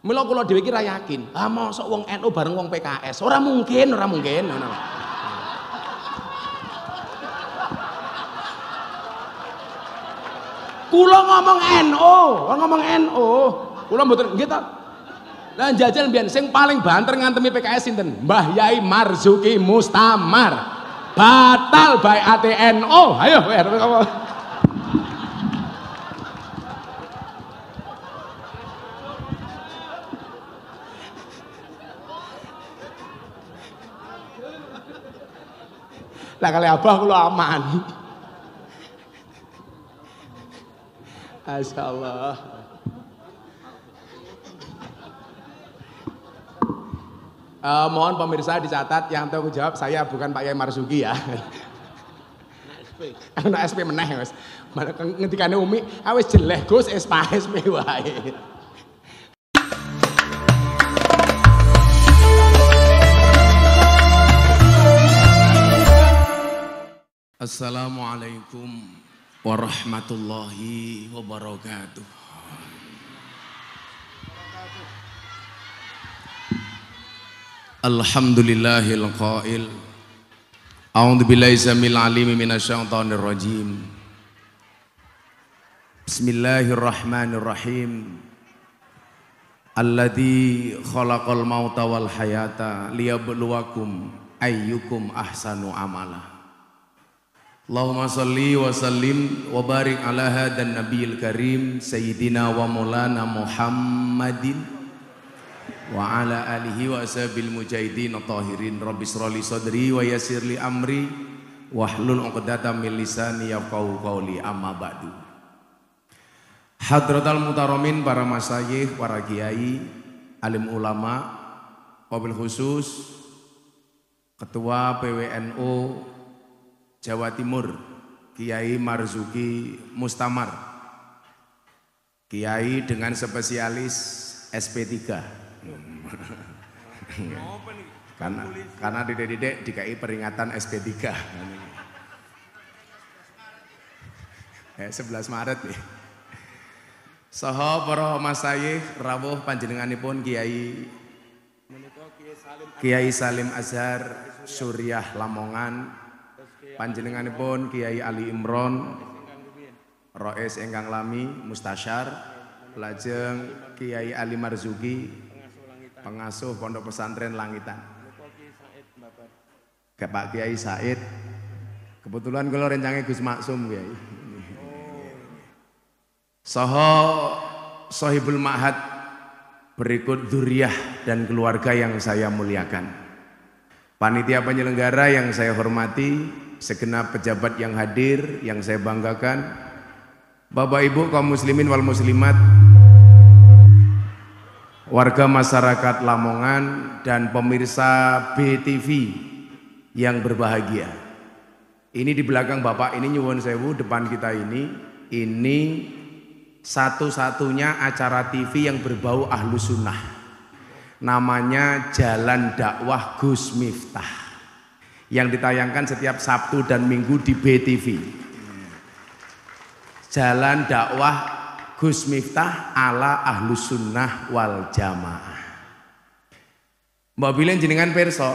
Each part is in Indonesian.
Mila kula dhewe iki ra yakin. Ah mosok wong NU bareng wong PKS. Ora mungkin, ora mungkin. Ngono. Kula ngomong NU, NO, ngomong NU. Kula mboten nggih ta? Lah jajal mbiyen sing paling banter ngantemi PKS sinten? Mbah Yai Marzuki Mustamar. Batal bae ATNO. Ayo, wer. Lah kali abah kula aman. assalamualaikum. Uh, eh, mohon pemirsa dicatat yang tahu jawab saya bukan Pak Yai Marzuki ya. Anak SP meneh ah, wis. Ngendikane Umi, awes jeleh Gus SP SP wae. Assalamualaikum warahmatullahi wabarakatuh. Alhamdulillahil qail. A'udzu billahi samil alim minasyaitonir rajim. Bismillahirrahmanirrahim. Alladzi khalaqal mauta wal hayata liyabluwakum ayyukum ahsanu amala. Allahumma salli wa sallim wa barik ala hadan nabiil karim sayyidina wa maulana Muhammadin wa ala alihi wa ashabil mujahidin tahirin rabbi sadri wa yassir li amri wahlul 'uqdatam min lisani yafqahu qawli amma ba'du Hadratal mutaramin para masyayikh, para kiai, alim ulama, wabil khusus Ketua PWNU Jawa Timur, Kiai Marzuki Mustamar. Kiai dengan spesialis SP3. karena karena kan di dedek DKI peringatan SP3. eh, 11 Maret nih. Soho para masayih rawuh panjenenganipun Kiai Kiai Salim Azhar Suriah Lamongan Panjenenganipun Kiai Ali Imron Roes engkang lami mustasyar lajeng Kiai Ali Marzuki pengasuh Pondok Pesantren Langitan. Ke Pak Kiai Said kebetulan kalau rencangnya Gus Maksum Kiai. Soho Sohibul Mahat berikut duriah dan keluarga yang saya muliakan. Panitia penyelenggara yang saya hormati, segenap pejabat yang hadir, yang saya banggakan, Bapak Ibu kaum muslimin wal muslimat, warga masyarakat Lamongan dan pemirsa BTV yang berbahagia. Ini di belakang Bapak ini nyuwun sewu depan kita ini, ini satu-satunya acara TV yang berbau ahlu sunnah namanya Jalan Dakwah Gus Miftah yang ditayangkan setiap Sabtu dan Minggu di BTV. Jalan dakwah Gus Miftah ala ahlu sunnah wal jamaah. Mbak Bilin jenengan perso,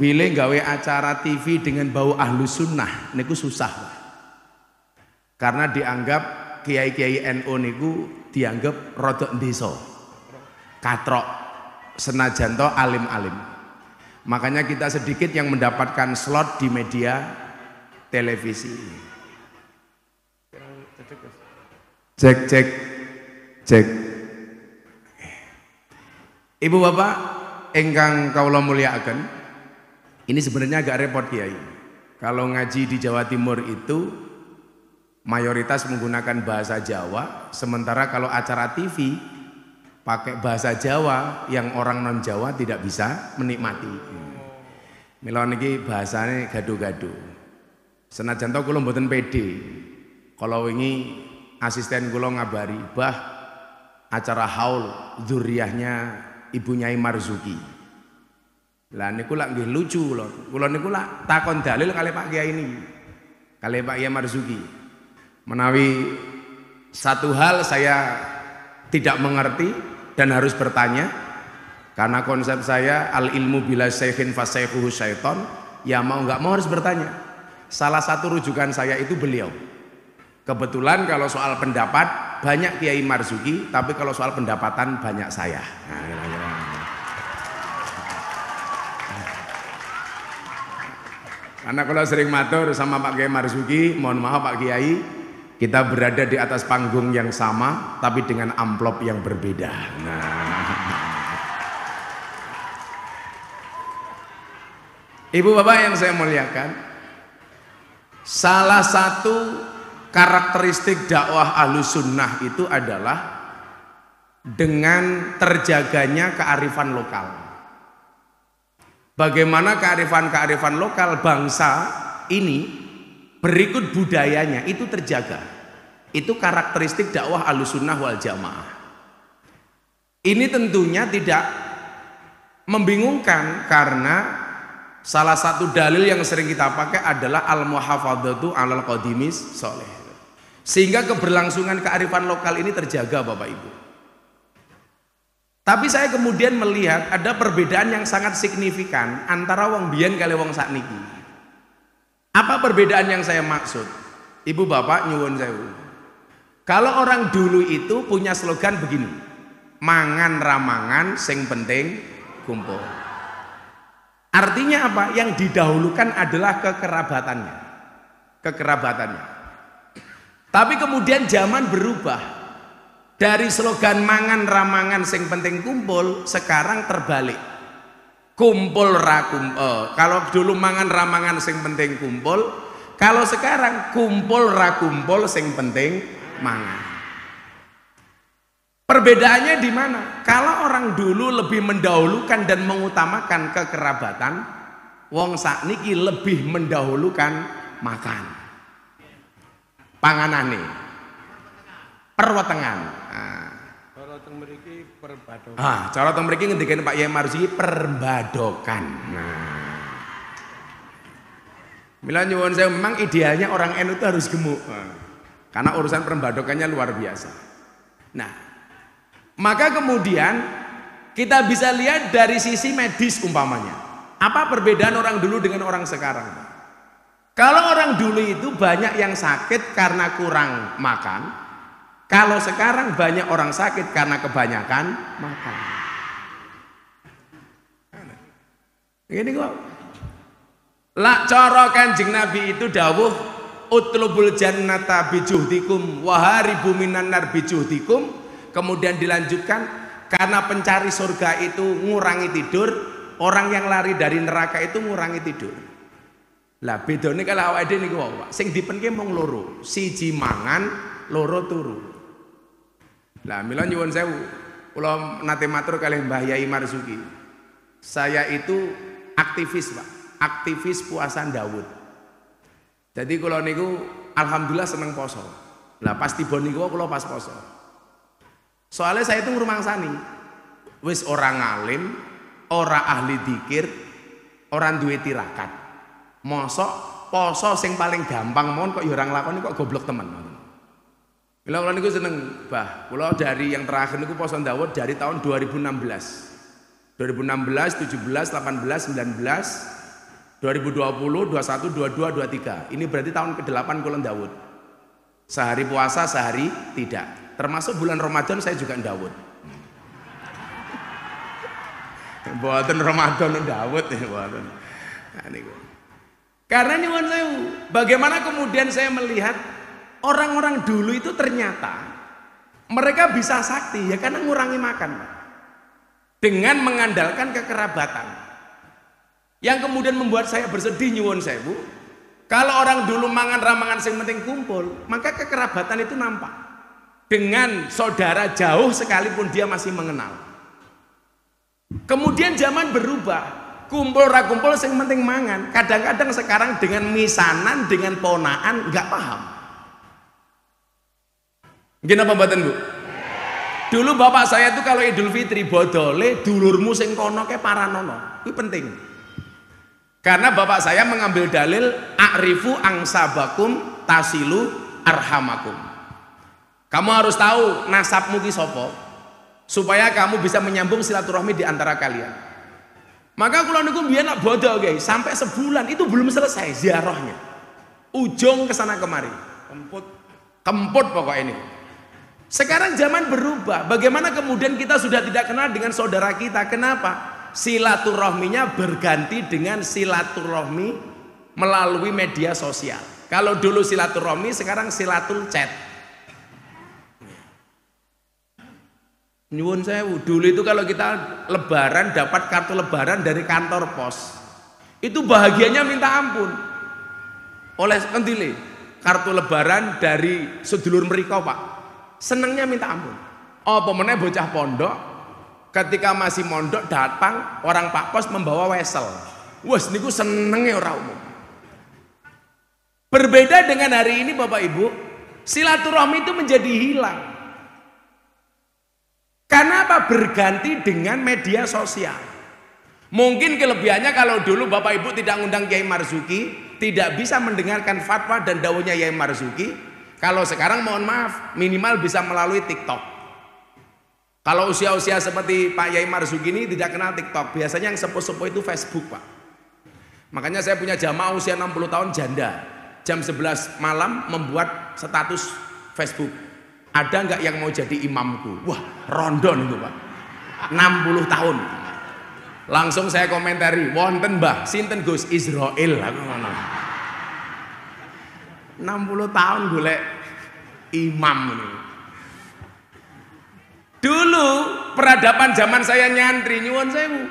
Bilin gawe acara TV dengan bau ahlu sunnah, niku susah. lah Karena dianggap kiai-kiai NU NO niku dianggap rodok deso, katrok Senajanto alim-alim. Makanya kita sedikit yang mendapatkan slot di media televisi. Cek cek cek. Ibu bapak engkang kaulah mulia akan. Ini sebenarnya agak repot Kiai. Kalau ngaji di Jawa Timur itu mayoritas menggunakan bahasa Jawa, sementara kalau acara TV pakai bahasa Jawa yang orang non Jawa tidak bisa menikmati. Milon bahasanya bahasane gaduh gado Senajan to kula mboten pede. Kalau wingi asisten kula ngabari, "Bah, acara haul zuriyahnya ibunya Nyai Marzuki." Lah niku lak nggih lucu lho. Kula niku lak takon dalil kali Pak Kiai ini. Kali Pak Kiai Marzuki. Menawi satu hal saya tidak mengerti, dan harus bertanya karena konsep saya al ilmu bila syekhin fasayfuhu syaiton ya mau nggak mau harus bertanya salah satu rujukan saya itu beliau kebetulan kalau soal pendapat banyak Kiai Marzuki tapi kalau soal pendapatan banyak saya nah, karena kalau sering matur sama Pak Kiai Marzuki mohon maaf Pak Kiai kita berada di atas panggung yang sama, tapi dengan amplop yang berbeda. Nah. Ibu bapak yang saya muliakan, salah satu karakteristik dakwah ahlu sunnah itu adalah dengan terjaganya kearifan lokal. Bagaimana kearifan-kearifan lokal bangsa ini berikut budayanya itu terjaga itu karakteristik dakwah alusunnah wal jamaah ini tentunya tidak membingungkan karena salah satu dalil yang sering kita pakai adalah al-muhafadatu alal qadimis soleh sehingga keberlangsungan kearifan lokal ini terjaga Bapak Ibu tapi saya kemudian melihat ada perbedaan yang sangat signifikan antara wong biyen kali wong sakniki apa perbedaan yang saya maksud? Ibu bapak nyuwun saya? Kalau orang dulu itu punya slogan begini. Mangan ramangan sing penting kumpul. Artinya apa? Yang didahulukan adalah kekerabatannya. Kekerabatannya. Tapi kemudian zaman berubah. Dari slogan mangan ramangan sing penting kumpul sekarang terbalik kumpul rakum eh, kalau dulu mangan ramangan sing penting kumpul kalau sekarang kumpul rakumpul sing penting mangan perbedaannya di mana kalau orang dulu lebih mendahulukan dan mengutamakan kekerabatan wong sakniki lebih mendahulukan makan panganane perwetengan nah, Ah, cara teng mriki ngendikane Pak Yai Marzuki perbadokan. Nah. Mila nyuwun saya memang idealnya orang NU itu harus gemuk. Ah. Karena urusan perbadokannya luar biasa. Nah, maka kemudian kita bisa lihat dari sisi medis umpamanya. Apa perbedaan orang dulu dengan orang sekarang? Kalau orang dulu itu banyak yang sakit karena kurang makan, kalau sekarang banyak orang sakit karena kebanyakan makan. Ini kok. Lak coro kanjeng Nabi itu dawuh utlubul jannata bijuhdikum wahari buminan nar bijuhdikum kemudian dilanjutkan karena pencari surga itu ngurangi tidur orang yang lari dari neraka itu ngurangi tidur lah ini kalau ada ini niku sing dipenuhi mung loro siji mangan loro turu lah mila nyuwun sewu, kula nate matur kalih Mbah Yai Marzuki. Saya itu aktivis, Pak. Aktivis puasa Daud. Jadi kalau niku alhamdulillah seneng poso. Lah pas tiba niku kula pas poso. Soalnya saya itu sani. Wis orang alim, ora ahli dikir, orang duwe tirakat. Mosok poso sing paling gampang mohon kok ya orang lakoni kok goblok teman. Kalau orang itu seneng bah. Kalau dari yang terakhir itu poso Dawud dari tahun 2016. 2016, 17, 18, 19, 2020, 21, 22, 23. Ini berarti tahun ke-8 kalau Dawud. Sehari puasa, sehari tidak. Termasuk bulan Ramadan saya juga Dawud. Buatan Ramadan Dawud ya buatan. Karena ini saya, bagaimana kemudian saya melihat orang-orang dulu itu ternyata mereka bisa sakti ya karena ngurangi makan dengan mengandalkan kekerabatan yang kemudian membuat saya bersedih nyuwun bu, kalau orang dulu mangan ramangan sing penting kumpul maka kekerabatan itu nampak dengan saudara jauh sekalipun dia masih mengenal kemudian zaman berubah kumpul ragumpul sing penting mangan. Kadang-kadang sekarang dengan misanan, dengan ponaan nggak paham. Mungkin apa mboten, Bu? Dulu bapak saya tuh kalau Idul Fitri bodole dulurmu sing kono ke paranono. Itu penting. Karena bapak saya mengambil dalil akrifu angsabakum tasilu arhamakum. Kamu harus tahu nasabmu ki sopo supaya kamu bisa menyambung silaturahmi di antara kalian. Maka kalau niku biar nak bodoh guys, sampai sebulan itu belum selesai ziarahnya. Ujung kesana kemari, kemput, kemput pokoknya ini. Sekarang zaman berubah. Bagaimana kemudian kita sudah tidak kenal dengan saudara kita? Kenapa? Silaturahminya berganti dengan silaturahmi melalui media sosial. Kalau dulu silaturahmi, sekarang silatul chat. Nyuwun sewu, dulu itu kalau kita lebaran dapat kartu lebaran dari kantor pos. Itu bahagianya minta ampun. Oleh kendile, kartu lebaran dari sedulur mereka, Pak senengnya minta ampun oh pemenang bocah pondok ketika masih mondok datang orang pak kos membawa wesel wes niku senengnya orang umum berbeda dengan hari ini bapak ibu silaturahmi itu menjadi hilang karena apa berganti dengan media sosial Mungkin kelebihannya kalau dulu Bapak Ibu tidak undang Kiai Marzuki, tidak bisa mendengarkan fatwa dan daunnya Kiai Marzuki, kalau sekarang mohon maaf, minimal bisa melalui TikTok. Kalau usia-usia seperti Pak Yai Marzuki ini tidak kenal TikTok, biasanya yang sepo-sepo itu Facebook, Pak. Makanya saya punya jamaah usia 60 tahun janda. Jam 11 malam membuat status Facebook. Ada nggak yang mau jadi imamku? Wah, rondon itu, Pak. 60 tahun. Langsung saya komentari, wonten Mbah, sinten Gus Israel aku ngomong. 60 tahun golek imam ini. Dulu peradaban zaman saya nyantri nyuwun sewu.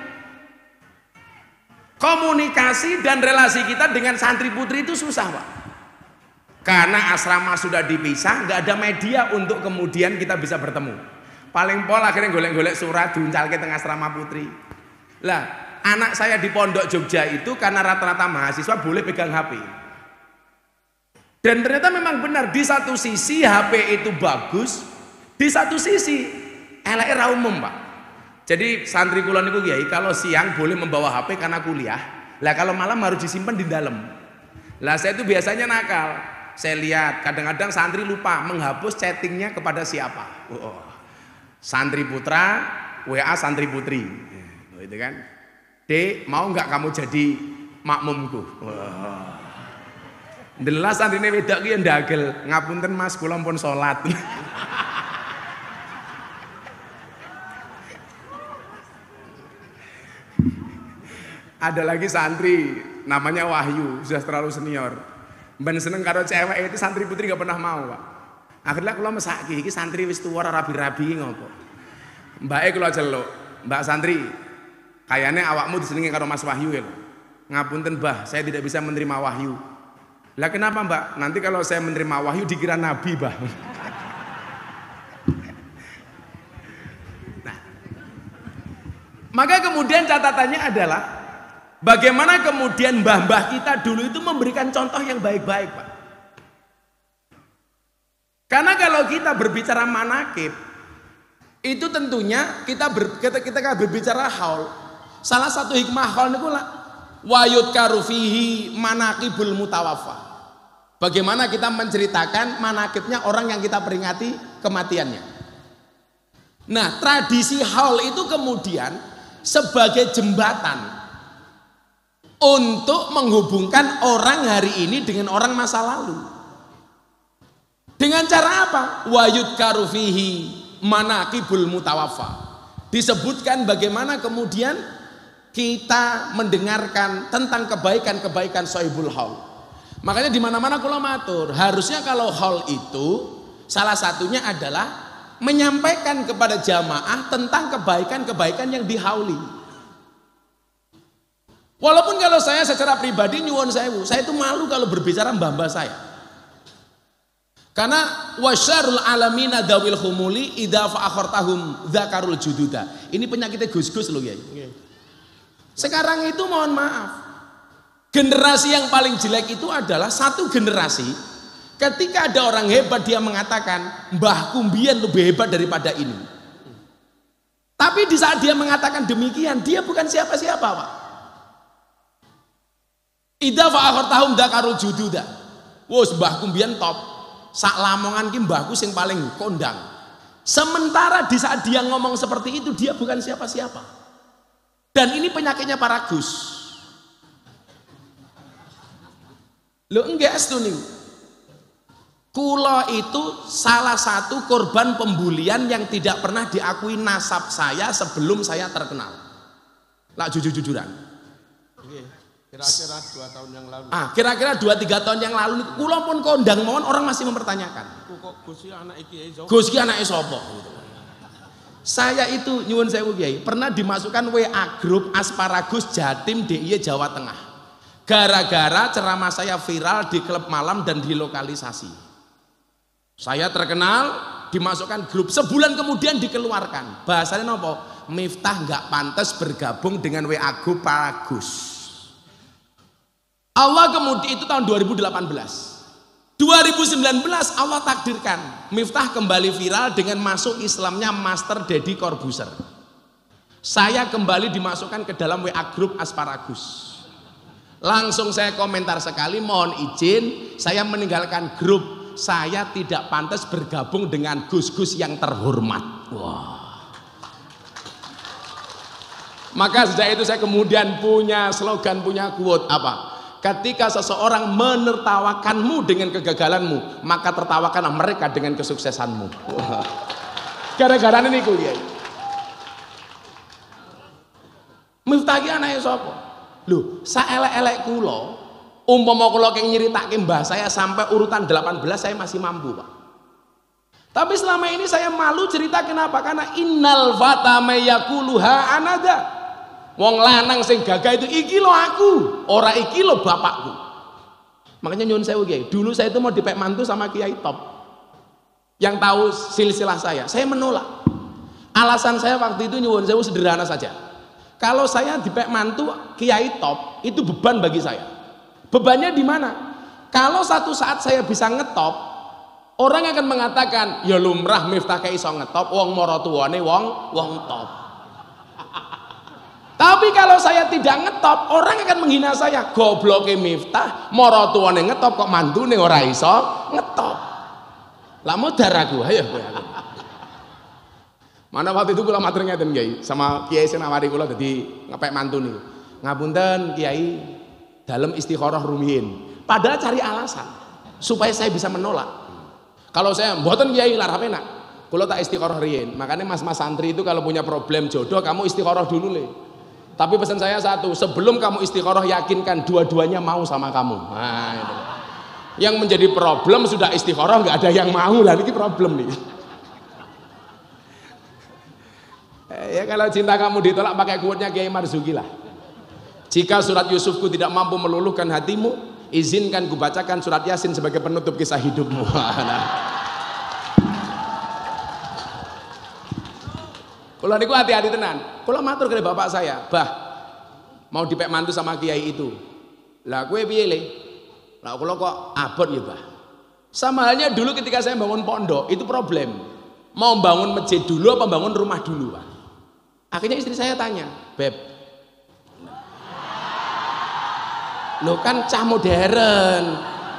Komunikasi dan relasi kita dengan santri putri itu susah, Pak. Karena asrama sudah dipisah, nggak ada media untuk kemudian kita bisa bertemu. Paling pol akhirnya golek-golek surat diuncal ke tengah asrama putri. Lah, anak saya di pondok Jogja itu karena rata-rata mahasiswa boleh pegang HP. Dan ternyata memang benar di satu sisi HP itu bagus, di satu sisi elek ra umum, Pak. Jadi santri kuloniku, niku kiai kalau siang boleh membawa HP karena kuliah. Lah kalau malam harus disimpan di dalam. Lah saya itu biasanya nakal. Saya lihat kadang-kadang santri lupa menghapus chattingnya kepada siapa. Oh, oh. santri putra, WA santri putri. Oh, eh, itu kan. Dek, mau nggak kamu jadi makmumku? Oh. Delas santrine wedok ki ya ndagel, ngapunten Mas kula pun salat. Ada lagi santri namanya Wahyu, sudah terlalu senior. Ben seneng karo cewek itu santri putri gak pernah mau, Pak. Akhirnya kula mesaki, iki santri wis tuwa rabi-rabi ngopo. Mbake kula celuk, Mbak santri, kayaknya awakmu disenengi karo Mas Wahyu ya. Ngapunten Bah, saya tidak bisa menerima Wahyu. Lah kenapa mbak? Nanti kalau saya menerima wahyu dikira nabi mbak. nah, maka kemudian catatannya adalah bagaimana kemudian mbah-mbah kita dulu itu memberikan contoh yang baik-baik pak. Karena kalau kita berbicara manakib itu tentunya kita ber, kita, kita kan berbicara haul. Salah satu hikmah haul itu lah wayut karufihi manakibul mutawafah. Bagaimana kita menceritakan manakibnya orang yang kita peringati kematiannya. Nah, tradisi haul itu kemudian sebagai jembatan untuk menghubungkan orang hari ini dengan orang masa lalu. Dengan cara apa? Wayud karufihi manakibul mutawafa. Disebutkan bagaimana kemudian kita mendengarkan tentang kebaikan-kebaikan sohibul haul Makanya di mana-mana kalau matur, harusnya kalau hall itu salah satunya adalah menyampaikan kepada jamaah tentang kebaikan-kebaikan yang dihauli. Walaupun kalau saya secara pribadi nyuwun sewu, saya itu malu kalau berbicara mbah-mbah saya. Karena wasyarul alamina dawil humuli idza fa'akhartahum dzakarul jududa. Ini penyakitnya gus-gus loh ya. Sekarang itu mohon maaf, Generasi yang paling jelek itu adalah satu generasi ketika ada orang hebat dia mengatakan Mbah Kumbian lebih hebat daripada ini. Tapi di saat dia mengatakan demikian dia bukan siapa-siapa pak. Ida akhir tahun dakaru jududa. Wos Mbah Kumbian top. Sak lamongan ki mbahku sing paling kondang. Sementara di saat dia ngomong seperti itu dia bukan siapa-siapa. Dan ini penyakitnya para Gus. Lo enggak setuju Kulo itu salah satu korban pembulian yang tidak pernah diakui nasab saya sebelum saya terkenal. Lah jujur-jujuran. Kira-kira dua tahun yang lalu. Ah, kira-kira dua tiga tahun yang lalu kula pun kondang mohon orang masih mempertanyakan. Kok Gus anak iki ya, Saya itu nyuwun saya Kiai, pernah dimasukkan WA grup Asparagus Jatim DIY e Jawa Tengah. Gara-gara ceramah saya viral di klub malam dan di lokalisasi. Saya terkenal, dimasukkan grup. Sebulan kemudian dikeluarkan. Bahasanya nopo? Miftah nggak pantas bergabung dengan WA Group Paragus. Allah kemudian itu tahun 2018. 2019 Allah takdirkan Miftah kembali viral dengan masuk Islamnya Master Dedi Corbuzier. Saya kembali dimasukkan ke dalam WA grup Asparagus. Langsung saya komentar sekali, mohon izin, saya meninggalkan grup. Saya tidak pantas bergabung dengan gus-gus yang terhormat. Wow. Maka sejak itu saya kemudian punya slogan, punya quote apa? Ketika seseorang menertawakanmu dengan kegagalanmu, maka tertawakanlah mereka dengan kesuksesanmu. Gara-gara ini kuliah. Mustahil anaknya sopo. Loh, saelek-elek kulo umpama kulo keng nyeritake mbah saya sampai urutan 18 saya masih mampu, Pak. Tapi selama ini saya malu cerita kenapa? Karena innal fata mayakuluha anada. Wong lanang sing gagah itu iki lo aku, ora iki lo bapakku. Makanya nyun saya oke Dulu saya itu mau dipek mantu sama kiai top. Yang tahu silsilah saya, saya menolak. Alasan saya waktu itu nyuwun saya sederhana saja. Kalau saya dipek mantu kiai top, itu beban bagi saya. Bebannya di mana? Kalau satu saat saya bisa ngetop, orang akan mengatakan, ya lumrah miftah kayak iso ngetop, wong moro tuwane wong wong top. Tapi kalau saya tidak ngetop, orang akan menghina saya. Gobloknya miftah, moro tuwane ngetop kok mantu nih orang iso ngetop. Lah mau gue ayo Mana waktu itu kula matur ngeten Kiai, sama Kiai sing nawari kula jadi ngepek mantu nih Ngapunten Kiai, dalam istikharah rumiyin. Padahal cari alasan supaya saya bisa menolak. Kalau saya mboten Kiai larap enak. Kula tak istikharah riyin. Makanya mas-mas santri itu kalau punya problem jodoh kamu istikharah dulu nih. Tapi pesan saya satu, sebelum kamu istikharah yakinkan dua-duanya mau sama kamu. Nah, yang menjadi problem sudah istikharah nggak ada yang mau lah ini problem nih. Ya kalau cinta kamu ditolak pakai kuatnya Kiai Marzuki lah. Jika surat Yusufku tidak mampu meluluhkan hatimu, izinkan ku bacakan surat Yasin sebagai penutup kisah hidupmu. Kalau nah. niku hati-hati tenan. Kalau matur ke bapak saya, bah mau dipek mantu sama kiai itu. Lah kue pilih. Lah kalau kok abot ya bah. Sama halnya dulu ketika saya bangun pondok itu problem. Mau bangun masjid dulu apa bangun rumah dulu pak? Akhirnya istri saya tanya, Beb, lo kan cah modern,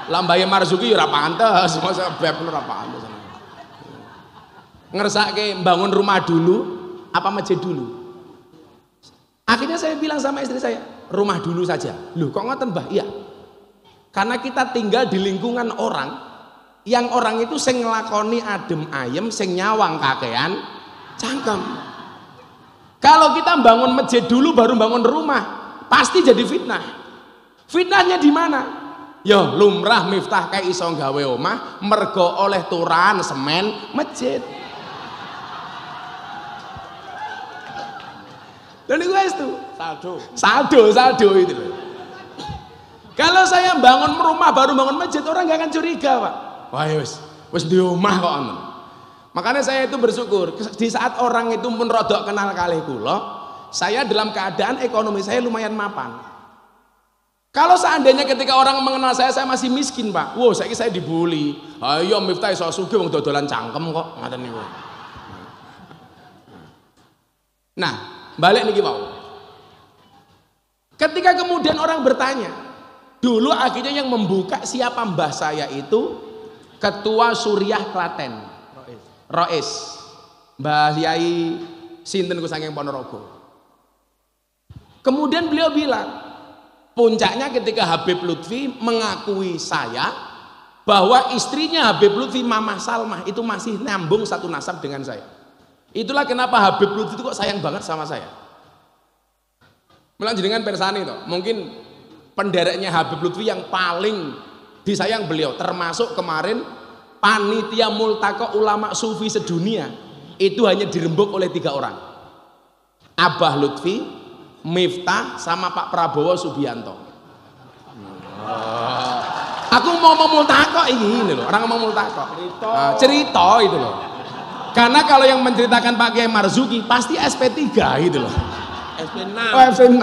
lambai Marzuki ya pantes, masa Beb lo ngerasa ke bangun rumah dulu, apa masjid dulu? Akhirnya saya bilang sama istri saya, rumah dulu saja. Loh kok ngoten bah? Iya. Karena kita tinggal di lingkungan orang yang orang itu sing ngelakoni adem ayem, sing nyawang kakean, cangkem. Kalau kita bangun masjid dulu baru bangun rumah, pasti jadi fitnah. Fitnahnya di mana? Yo ya, lumrah miftah kayak iso gawe omah mergo oleh turan semen masjid. Dan itu itu saldo. Saldo, saldo itu Kalau saya bangun rumah baru bangun masjid orang gak akan curiga pak. Wah ya wes, wes di rumah kok aman. Makanya saya itu bersyukur di saat orang itu menerodok kenal kali kula, saya dalam keadaan ekonomi saya lumayan mapan. Kalau seandainya ketika orang mengenal saya, saya masih miskin, Pak. Wow, saya saya dibully. Ayo ah, iya, Miftah iso sugi, wong dodolan cangkem kok, ngoten niku. Nah, balik niki mau. Ketika kemudian orang bertanya, dulu akhirnya yang membuka siapa mbah saya itu Ketua Suriah Klaten. Rois Mbah Yai Sinten Kusangeng Ponorogo kemudian beliau bilang puncaknya ketika Habib Lutfi mengakui saya bahwa istrinya Habib Lutfi Mama Salmah itu masih nyambung satu nasab dengan saya itulah kenapa Habib Lutfi itu kok sayang banget sama saya Melanjut dengan persani itu mungkin pendereknya Habib Lutfi yang paling disayang beliau termasuk kemarin panitia multako ulama sufi sedunia itu hanya dirembuk oleh tiga orang Abah Lutfi Miftah sama Pak Prabowo Subianto aku mau mau multako ini loh orang mau multako ah, cerita, itu loh karena kalau yang menceritakan Pak Kiai Marzuki pasti SP3 gitu loh SP6 oh SP6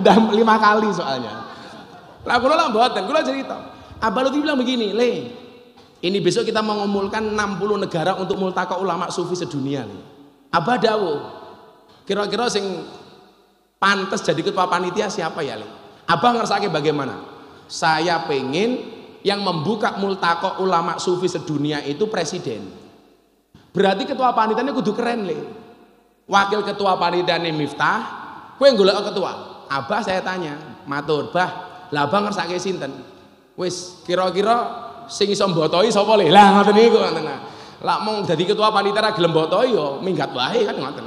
udah lima kali soalnya lah kula lah mboten kula cerita Abah Lutfi bilang begini, leh. Ini besok kita mengumpulkan 60 negara untuk multaka ulama sufi sedunia nih. Apa dawo? Kira-kira sing pantas jadi ketua panitia siapa ya, Apa Abah ngerasake bagaimana? Saya pengen yang membuka multaka ulama sufi sedunia itu presiden. Berarti ketua panitianya kudu keren, nih. Wakil ketua panitia ini Miftah, yang gula ketua. Abah saya tanya, matur, Bah, Labang ngerasake sinten? Wis, kira-kira sing iso mbotoi sapa le lah ngoten niku ngoten nah lak mung dadi ketua panitia gelem mbotoi yo ya minggat wae kan ngoten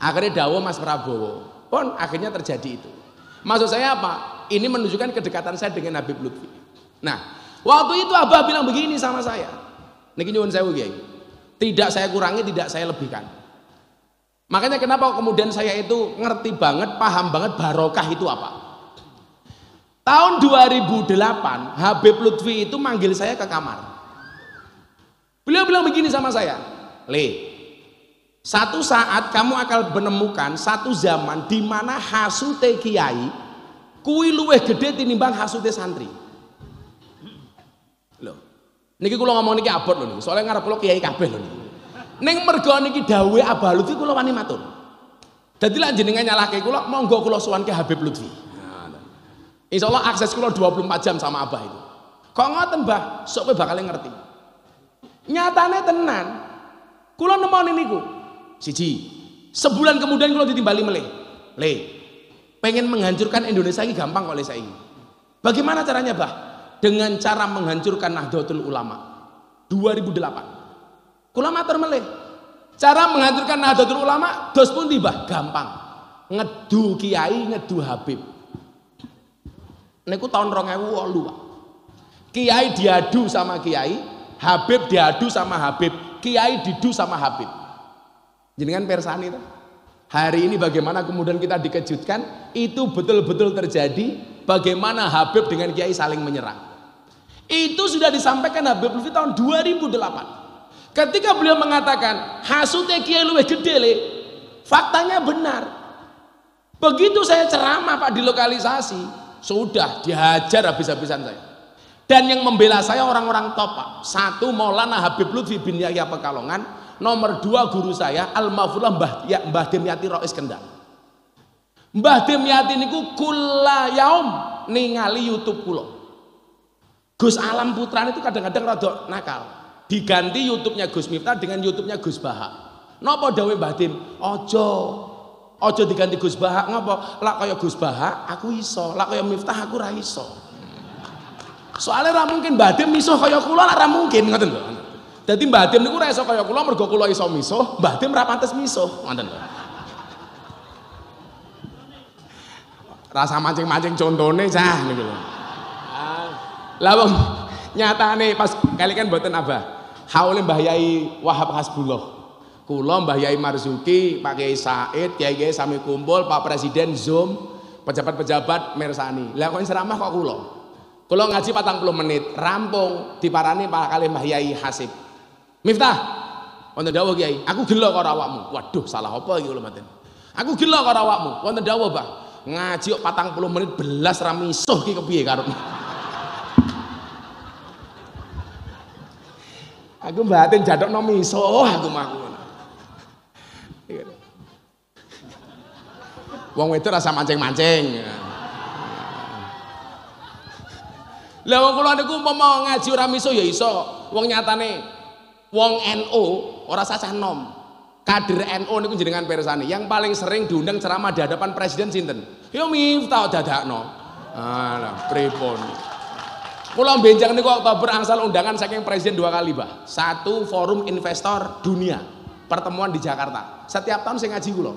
akhirnya dawuh Mas Prabowo pun akhirnya terjadi itu maksud saya apa ini menunjukkan kedekatan saya dengan Habib Lutfi nah waktu itu Abah bilang begini sama saya niki nyuwun sewu kiai tidak saya kurangi tidak saya lebihkan makanya kenapa kemudian saya itu ngerti banget paham banget barokah itu apa Tahun 2008, Habib Lutfi itu manggil saya ke kamar. Beliau bilang begini sama saya, Le, satu saat kamu akan menemukan satu zaman di mana hasute kiai kui luwe gede tinimbang hasute santri. Loh. Niki kula ngomong niki abot lho nih. soalnya ngarep kula kiai kabeh lho nih. Ning mergo niki dawe Abah Lutfi kula wani matur. Dadi lak jenengan nyalahke kula monggo kula suan ke Habib Lutfi. Insya Allah akses kulo 24 jam sama abah itu. Kau ngoten bah, sok gue bakal ngerti. Nyatane tenan. Kulo nemoni niku. Siji, sebulan kemudian kulo ditimbali meleh. Le, pengen menghancurkan Indonesia ini gampang oleh saya. Bagaimana caranya bah? Dengan cara menghancurkan Nahdlatul Ulama. 2008. Kulo matur meleh. Cara menghancurkan Nahdlatul Ulama dos pun tiba gampang. Ngedu kiai, ngedu Habib. Niku tahun 2008, Pak. Kiai diadu sama kiai, Habib diadu sama Habib, kiai didu sama Habib. Jenengan persani itu. Hari ini bagaimana kemudian kita dikejutkan, itu betul-betul terjadi bagaimana Habib dengan kiai saling menyerang. Itu sudah disampaikan Habib Lutfi tahun 2008. Ketika beliau mengatakan hasutnya kiai luwe gede le, faktanya benar. Begitu saya ceramah Pak di lokalisasi, sudah dihajar habis-habisan saya. Dan yang membela saya orang-orang top Pak. Satu Maulana Habib Lutfi bin Yahya Pekalongan, nomor dua guru saya Al mafullah Mbah, ya, Mbah Dimyati Rois Kendal. Mbah ini ku kula yaum ningali YouTube kulo Gus Alam Putra itu kadang-kadang rada nakal. Diganti YouTube-nya Gus Miftah dengan YouTube-nya Gus Bahak. nopo dawe Mbah Dim? Ojo Ojo diganti Gus Bahak ngopo? lah kaya Gus Bahak aku iso, lah kaya Miftah aku ra iso. Soalnya ra mungkin Dim iso kaya kula lah ra mungkin ngoten lho. Dadi Dim niku ra iso kaya kula mergo kula iso misuh, Dim ra pantes miso ngoten lho. Rasa mancing-mancing contone cah niku lho. Lah wong nyatane pas kali kan mboten abah. Haule Mbah Yai Wahab Hasbullah. Kulo Mbah Yai Marzuki, Pak Kiai Said, Kiai Kiai sami kumpul, Pak Presiden Zoom, pejabat-pejabat mersani. Lah kok seramah kok kula. Kula ngaji 40 menit, rampung diparani Pak kali Mbah Yai Hasib. Miftah, wonten dawuh Kiai, aku gelo karo awakmu. Waduh, salah apa iki kula maten? Aku gelo karo awakmu. Wonten dawuh, Pak. Ngaji kok 40 menit belas ra misuh iki kepiye karo? aku batin jadok no misuh aku mah Wong wedok rasa mancing-mancing. Lah wong kula niku umpama ngaji ora miso ya iso. Wong nyatane wong NU ora sah nom. Kader NU niku jenengan persani. Yang paling sering diundang ceramah di hadapan presiden sinten? Ya Miftah dadakno. Ala ah, pripun. Kula benjang niku Oktober angsal undangan saking presiden dua kali, Bah. Satu forum investor dunia, pertemuan di Jakarta. Setiap tahun saya ngaji kula.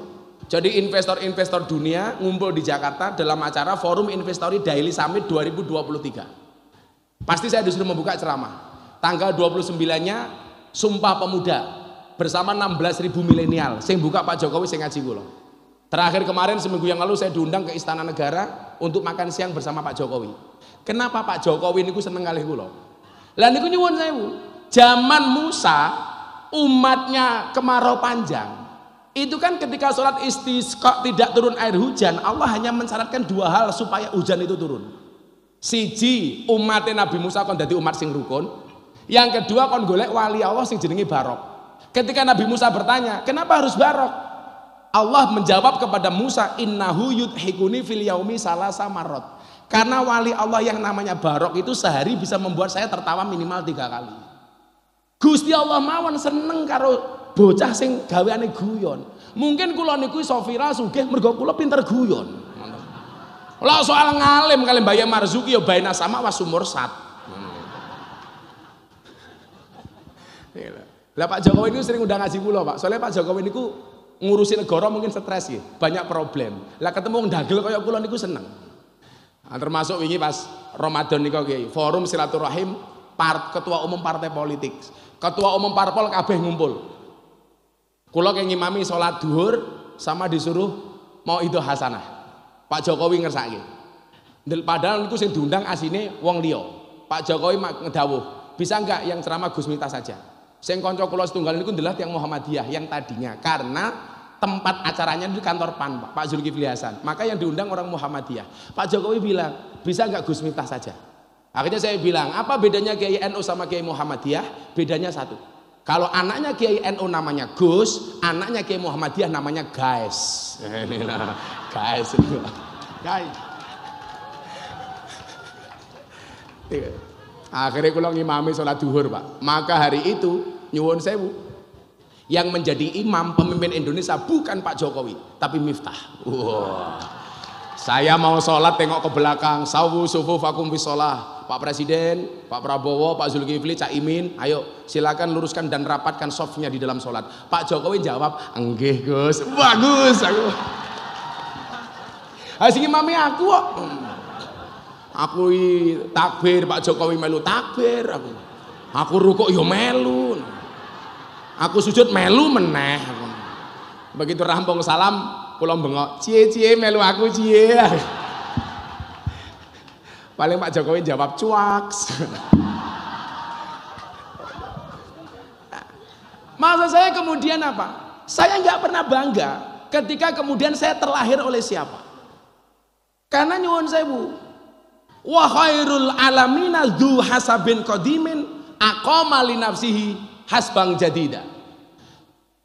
Jadi investor-investor dunia ngumpul di Jakarta dalam acara Forum Investori Daily Summit 2023. Pasti saya disuruh membuka ceramah. Tanggal 29-nya Sumpah Pemuda bersama 16.000 milenial. Saya buka Pak Jokowi saya ngaji kula. Terakhir kemarin seminggu yang lalu saya diundang ke Istana Negara untuk makan siang bersama Pak Jokowi. Kenapa Pak Jokowi niku seneng kali kula? Lah niku nyuwun saya, Zaman Musa umatnya kemarau panjang itu kan ketika sholat istisqa tidak turun air hujan, Allah hanya mensyaratkan dua hal supaya hujan itu turun. Siji umatnya Nabi Musa kon dadi umat sing rukun. Yang kedua kon golek wali Allah sing jenenge barok. Ketika Nabi Musa bertanya, "Kenapa harus barok?" Allah menjawab kepada Musa, "Innahu yudhikuni fil yaumi salasa marot." Karena wali Allah yang namanya Barok itu sehari bisa membuat saya tertawa minimal tiga kali. Gusti Allah mawon seneng karo Bocah sing gaweane guyon. Mungkin kula niku iso viral sugih mergo kula pinter guyon. Lah soal ngalim kali Mbak Marzuki ya baina sama was sat. Iya. Lah Pak Jokowi niku sering udah ngaji kula, Pak. Soalnya Pak Jokowi niku ngurusin negara mungkin stres ya, banyak problem. Lah ketemu dagel kaya kula niku seneng. Nah, termasuk wingi pas Ramadan niku Kiai, forum silaturahim part ketua umum partai politik. Ketua umum parpol kabeh ngumpul. Kulo yang ngimami sholat duhur sama disuruh mau itu hasanah. Pak Jokowi ngersaki. Padahal itu sing diundang asine wong liya. Pak Jokowi ngedawuh, bisa enggak yang ceramah Gus Miftah saja? Sing kanca kula setunggal niku adalah yang Muhammadiyah yang tadinya karena tempat acaranya di kantor PAN Pak, Zulkifli Hasan. Maka yang diundang orang Muhammadiyah. Pak Jokowi bilang, "Bisa enggak Gus Miftah saja?" Akhirnya saya bilang, "Apa bedanya Kiai NU sama Kiai Muhammadiyah? Bedanya satu. Kalau anaknya Kiai NU namanya Gus, anaknya Kiai Muhammadiyah namanya Guys. guys. Guys. Akhirnya kalau ngimami sholat duhur pak Maka hari itu nyuwun sewu Yang menjadi imam pemimpin Indonesia bukan Pak Jokowi Tapi Miftah wow. Saya mau sholat tengok ke belakang Sawu sufu fakum bisolah Pak Presiden, Pak Prabowo, Pak Zulkifli, Cak Imin, ayo silakan luruskan dan rapatkan softnya di dalam sholat. Pak Jokowi jawab, enggih Gus, bagus aku. Asing mami aku kok. Aku takbir Pak Jokowi melu takbir aku. Aku rukuk yo melu. Aku sujud melu meneh. Begitu rampung salam, pulang bengok, cie cie melu aku cie. Paling Pak Jokowi jawab cuaks. Maksud saya kemudian apa? Saya nggak pernah bangga ketika kemudian saya terlahir oleh siapa. Karena nyuwun saya bu, wahairul khairul alamina dhu hasabin kodimin akomali nafsihi hasbang jadida.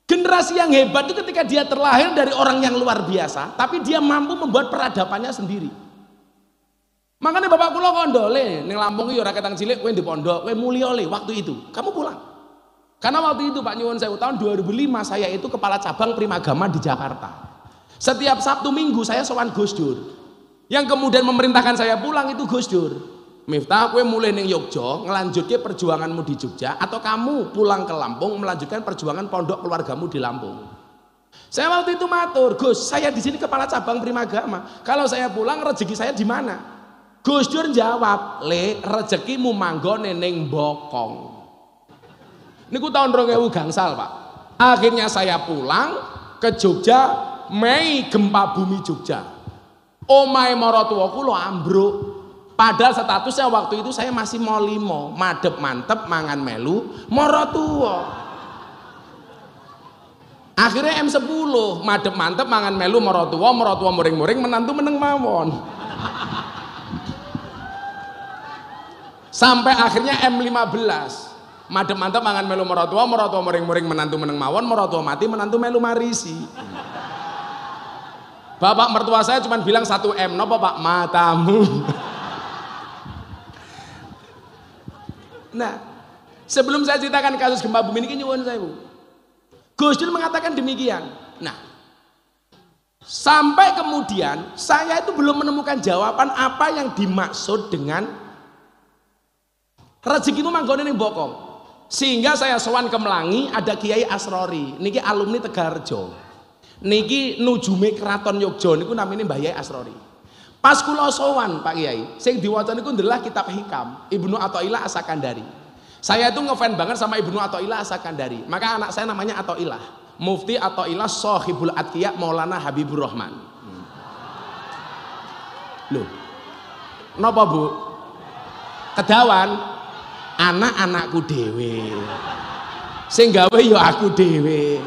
Generasi yang hebat itu ketika dia terlahir dari orang yang luar biasa, tapi dia mampu membuat peradabannya sendiri. Makanya bapak kula kondole neng Lampung iyo rakyat ketang cilik di pondok, kue mulia le waktu itu. Kamu pulang. Karena waktu itu Pak Nyuwun saya tahun 2005 saya itu kepala cabang Primagama di Jakarta. Setiap Sabtu Minggu saya sowan Gus Dur. Yang kemudian memerintahkan saya pulang itu Gus Dur. Miftah, kue mulai neng Yogyo, ngelanjutnya perjuanganmu di Jogja, atau kamu pulang ke Lampung melanjutkan perjuangan pondok keluargamu di Lampung. Saya waktu itu matur, Gus, saya di sini kepala cabang Primagama. Kalau saya pulang rezeki saya di mana? Gus Dur jawab, "Le, rezekimu manggon neng bokong." Niku tahun 2000 gangsal, Pak. Akhirnya saya pulang ke Jogja Mei gempa bumi Jogja. my maratuwa lo ambruk. Padahal statusnya waktu itu saya masih mau limo, madep mantep, mangan melu, morotuwo. Akhirnya M10, madep mantep, mangan melu, morotuwo, morotuwo muring-muring, menantu meneng mawon. Sampai akhirnya M15. Madem mantep mangan melu merotua merotua mering-mering menantu meneng mawon, merotua mati menantu melu marisi. Bapak mertua saya cuma bilang satu M, no bapak matamu. Nah, sebelum saya ceritakan kasus gempa bumi ini nyuwun saya bu. Gus Dur mengatakan demikian. Nah, sampai kemudian saya itu belum menemukan jawaban apa yang dimaksud dengan Rezeki itu ini ning Bokong. Sehingga saya sowan ke Melangi ada Kiai Asrori, niki alumni Tegarjo. Niki nujume Keraton Yogyo niku namine Mbah Yai Asrori. Pas kula sowan Pak Kiai, sing diwaca niku adalah kitab Hikam Ibnu Athaillah Asakandari. Saya itu ngefan banget sama Ibnu Athaillah Asakandari. Maka anak saya namanya Athaillah. Mufti Athaillah Sohibul Atqiya Maulana Habibur Rahman. Loh. Napa, Bu? Kedawan, anak anakku dewe sehingga gawe yo ya aku dewe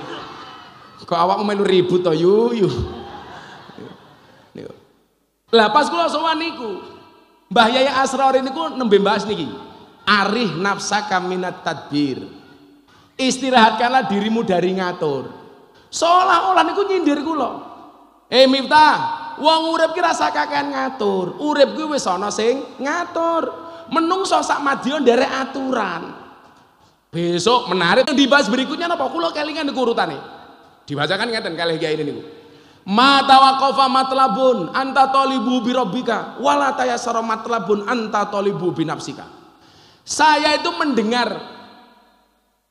kok awak melu ribut to yuyu lah pas kula sowan niku Mbah Yaya Asrar niku nembe bahas niki arih nafsa kaminat tadbir istirahatkanlah dirimu dari ngatur seolah-olah niku nyindir kula eh Miftah wong urip ki rasa kakean ngatur urip kuwi wis ana sing ngatur menungso sak Madiun dari aturan. Besok menarik yang dibahas berikutnya apa kulo kelingan di kurutan tani Dibacakan ngeten kalih kiai ini mata wakofa matlabun anta talibu bi rabbika wala tayassara matlabun anta talibu bi Saya itu mendengar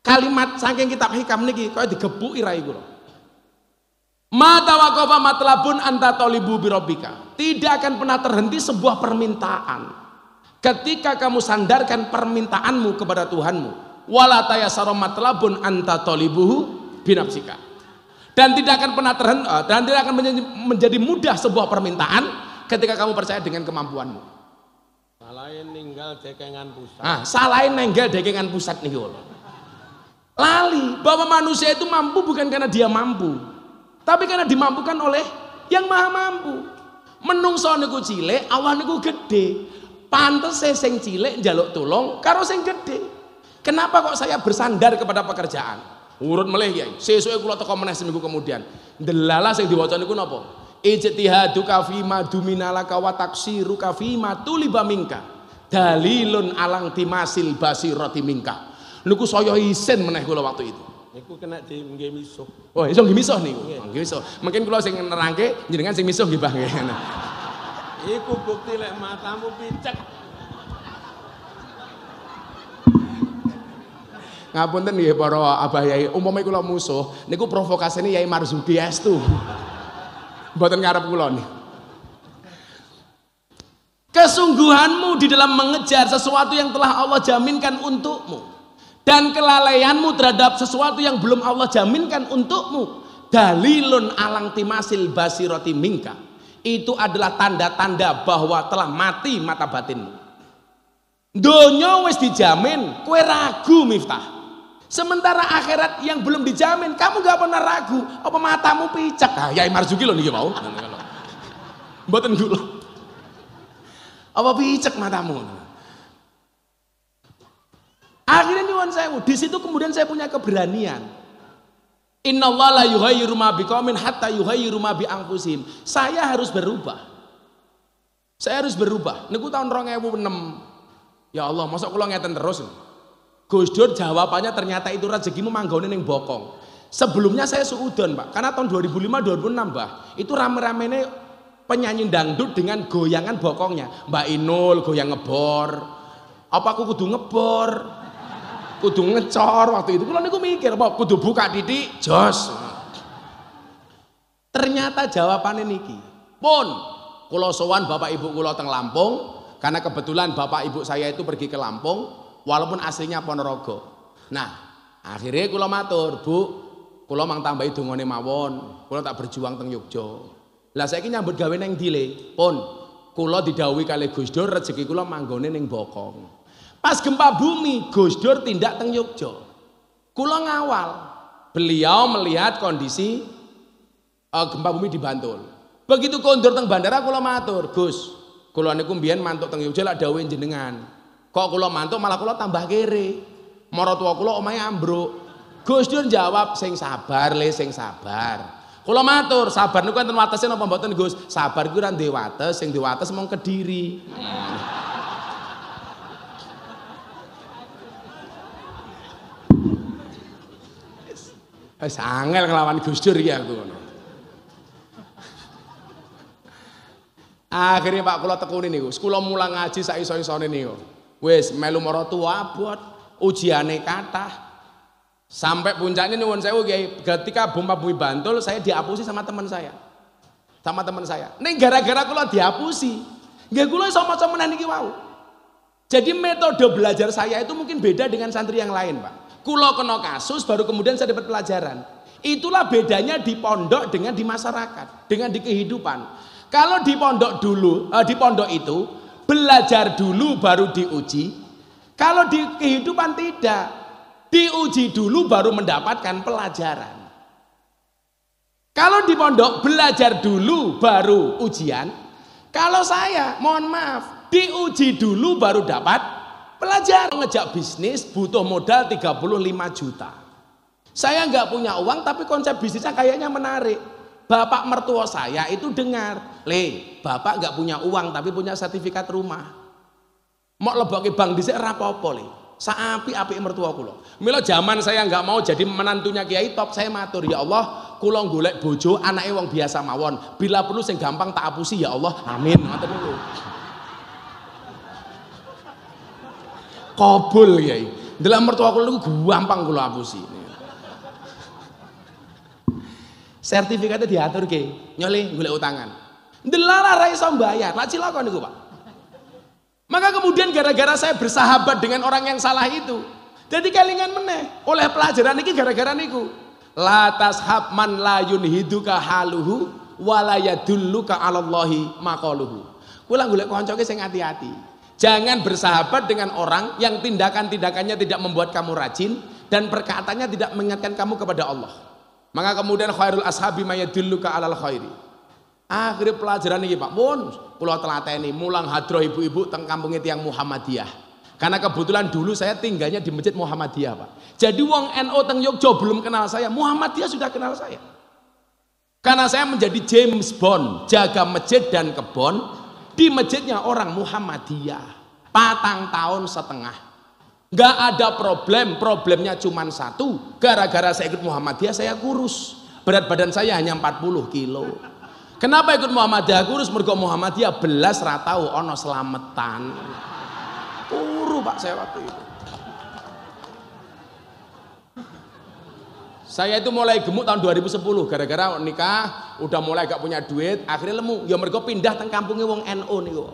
kalimat saking kitab hikam niki kaya digebuki rai kulo Mata wakofa matlabun anta tolibu birobika. Tidak akan pernah terhenti sebuah permintaan ketika kamu sandarkan permintaanmu kepada Tuhanmu wala tayasaromatlabun anta tolibuhu binapsika dan tidak akan pernah terhen, eh, dan tidak akan menjadi, menjadi mudah sebuah permintaan ketika kamu percaya dengan kemampuanmu salain ninggal dekengan pusat nah, salain ninggal dekengan pusat nih lali bahwa manusia itu mampu bukan karena dia mampu tapi karena dimampukan oleh yang maha mampu menungso niku cilik awan niku gede pantes sing cilik njaluk tolong, karo sing gede kenapa kok saya bersandar kepada pekerjaan urut meleh ya sesuk kula teko meneh seminggu kemudian delala sing diwaca niku napa ijtihaduka fi ma ka wa ka fi ma tuliba minka dalilun alang timasil basirati minka niku saya isin meneh kula waktu itu Niku kena di nggih misuh. Oh, iso nggih misuh niku. Nggih misuh. Mungkin kula sing nerangke jenengan sing misuh nggih nggih Iku bukti lek matamu picek. Ngapunten nggih para Abah Yai, umpama kula musuh niku provokasine Yai Marzuki estu. Mboten ngarep kula nih. Kesungguhanmu di dalam mengejar sesuatu yang telah Allah jaminkan untukmu dan kelalaianmu terhadap sesuatu yang belum Allah jaminkan untukmu dalilun alang timasil basiroti mingka itu adalah tanda-tanda bahwa telah mati mata batinmu. Donya wis dijamin, kue ragu Miftah. Sementara akhirat yang belum dijamin, kamu gak pernah ragu. Apa matamu picak? Ah, ya Marzuki loh nih mau. Buatin dulu. Apa picak matamu? Akhirnya nyuwun saya, di situ kemudian saya punya keberanian. Inna la yuhayiru ma biqaumin hatta yuhayiru ma bi Saya harus berubah. Saya harus berubah. Niku tahun 2006. Ya Allah, masuk kula ngeten terus. Gus Dur jawabannya ternyata itu rezekimu manggone ning bokong. Sebelumnya saya suudon, Pak. Karena tahun 2005 2006, Pak, itu rame-ramene penyanyi dangdut dengan goyangan bokongnya. Mbak Inul goyang ngebor. Apa aku kudu ngebor? kudu ngecor waktu itu kalau niku mikir apa kudu buka didi jos ternyata jawabannya niki pun kalau sowan bapak ibu kula teng Lampung karena kebetulan bapak ibu saya itu pergi ke Lampung walaupun aslinya Ponorogo nah akhirnya kula matur bu kula mang tambahi dungane mawon kula tak berjuang teng Yogyo lah saiki nyambut gawe neng dile pun kula didawi kali Gus Dur rezeki kula manggone neng Bokong Pas gempa bumi, Gus Dur tindak teng Yogyo. Kulo ngawal. Beliau melihat kondisi uh, gempa bumi di Bantul. Begitu kondur teng bandara kulo matur, Gus. Kulo niku mbiyen mantuk teng Yogyo lak dawuh jenengan. Kok kulo mantuk malah kulo tambah kere. Moro tua kulo omahe ambruk. Gus Dur jawab sing sabar le sing sabar. Kula matur, sabar niku enten watese napa mboten Gus? Sabar kuwi ora duwe wates, sing duwe wates Kediri. Wis eh, angel nglawan Gus Dur iki aku ngono. Akhirnya Pak kula tekuni niku, kula mulang ngaji sak iso-isone niku. Wis melu maratu abot, ujiane kata Sampai puncaknya nuwun saya oke, ketika bomba Bumi Bantul saya diapusi sama teman saya. Sama teman saya. Nih gara-gara kulo diapusi, gak kulo sama sama nanti wow. Jadi metode belajar saya itu mungkin beda dengan santri yang lain, Pak. Kulo kena kasus baru kemudian saya dapat pelajaran. Itulah bedanya di pondok dengan di masyarakat, dengan di kehidupan. Kalau di pondok dulu, eh, di pondok itu belajar dulu baru diuji. Kalau di kehidupan tidak, diuji dulu baru mendapatkan pelajaran. Kalau di pondok belajar dulu baru ujian. Kalau saya, mohon maaf, diuji dulu baru dapat Pelajar ngejak bisnis butuh modal 35 juta. Saya nggak punya uang tapi konsep bisnisnya kayaknya menarik. Bapak mertua saya itu dengar, le, bapak nggak punya uang tapi punya sertifikat rumah. Mau lebok ke bank disini rapopo le. Saapi api mertua kulo. Milo zaman saya nggak mau jadi menantunya kiai top saya matur ya Allah kulo golek bojo anaknya wong biasa mawon. Bila perlu sing gampang tak apusi ya Allah. Amin. Matur Kobul ya dalam mertua aku itu gampang aku sih Sertifikatnya diatur ke, nyoleh gule utangan. Delara rai sombayar laci cilok cilaka Pak. Maka kemudian gara-gara saya bersahabat dengan orang yang salah itu, jadi kelingan meneh oleh pelajaran ini gara-gara niku. Latas habman layun hiduka haluhu walayadulluka alallahi makoluhu. Kulang golek koncoke sing hati-hati. Jangan bersahabat dengan orang yang tindakan-tindakannya tidak membuat kamu rajin dan perkataannya tidak mengingatkan kamu kepada Allah. Maka kemudian khairul ashabi ka alal khairi. Akhir pelajaran ini Pak Mun, pulau telateni mulang hadroh ibu-ibu teng itu yang Muhammadiyah. Karena kebetulan dulu saya tinggalnya di Masjid Muhammadiyah, Pak. Jadi wong NO teng Yogyo belum kenal saya, Muhammadiyah sudah kenal saya. Karena saya menjadi James Bond, jaga masjid dan kebon, di masjidnya orang Muhammadiyah. Patang tahun setengah. Gak ada problem, problemnya cuma satu. Gara-gara saya ikut Muhammadiyah saya kurus. Berat badan saya hanya 40 kilo. Kenapa ikut Muhammadiyah kurus? Mergo Muhammadiyah belas ratau ono selametan. Kuru Pak saya waktu itu. Saya itu mulai gemuk tahun 2010 gara-gara nikah udah mulai gak punya duit, akhirnya lemu. Ya mergo pindah teng kampunge wong NU niku.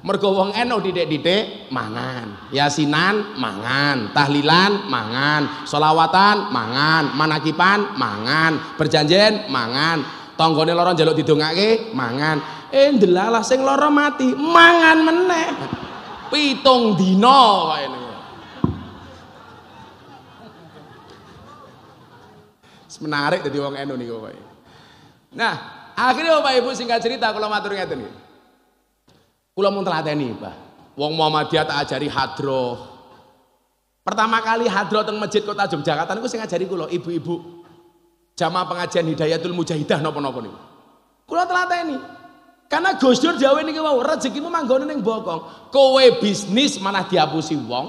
Mergo wong NU didik-didik mangan, yasinan mangan, tahlilan mangan, solawatan mangan, manakipan mangan, berjanjian mangan, tanggane loro njaluk didongake mangan. Eh ndelalah sing loro mati, mangan meneh. Pitung dino kaya niku. menarik jadi wong enu nih kok. Nah, akhirnya Bapak Ibu singkat cerita kalau matur ngeten nggih. Kula mun telateni, Pak. Wong Muhammadiyah tak ajari hadroh. Pertama kali hadroh teng masjid Kota Yogyakarta niku sing ngajari kula ibu-ibu jamaah pengajian Hidayatul Mujahidah napa-napa niku. Kula telateni. Karena Gus Dur Jawa niki wau rezekimu manggone ning bokong. Kowe bisnis malah dihapusi wong.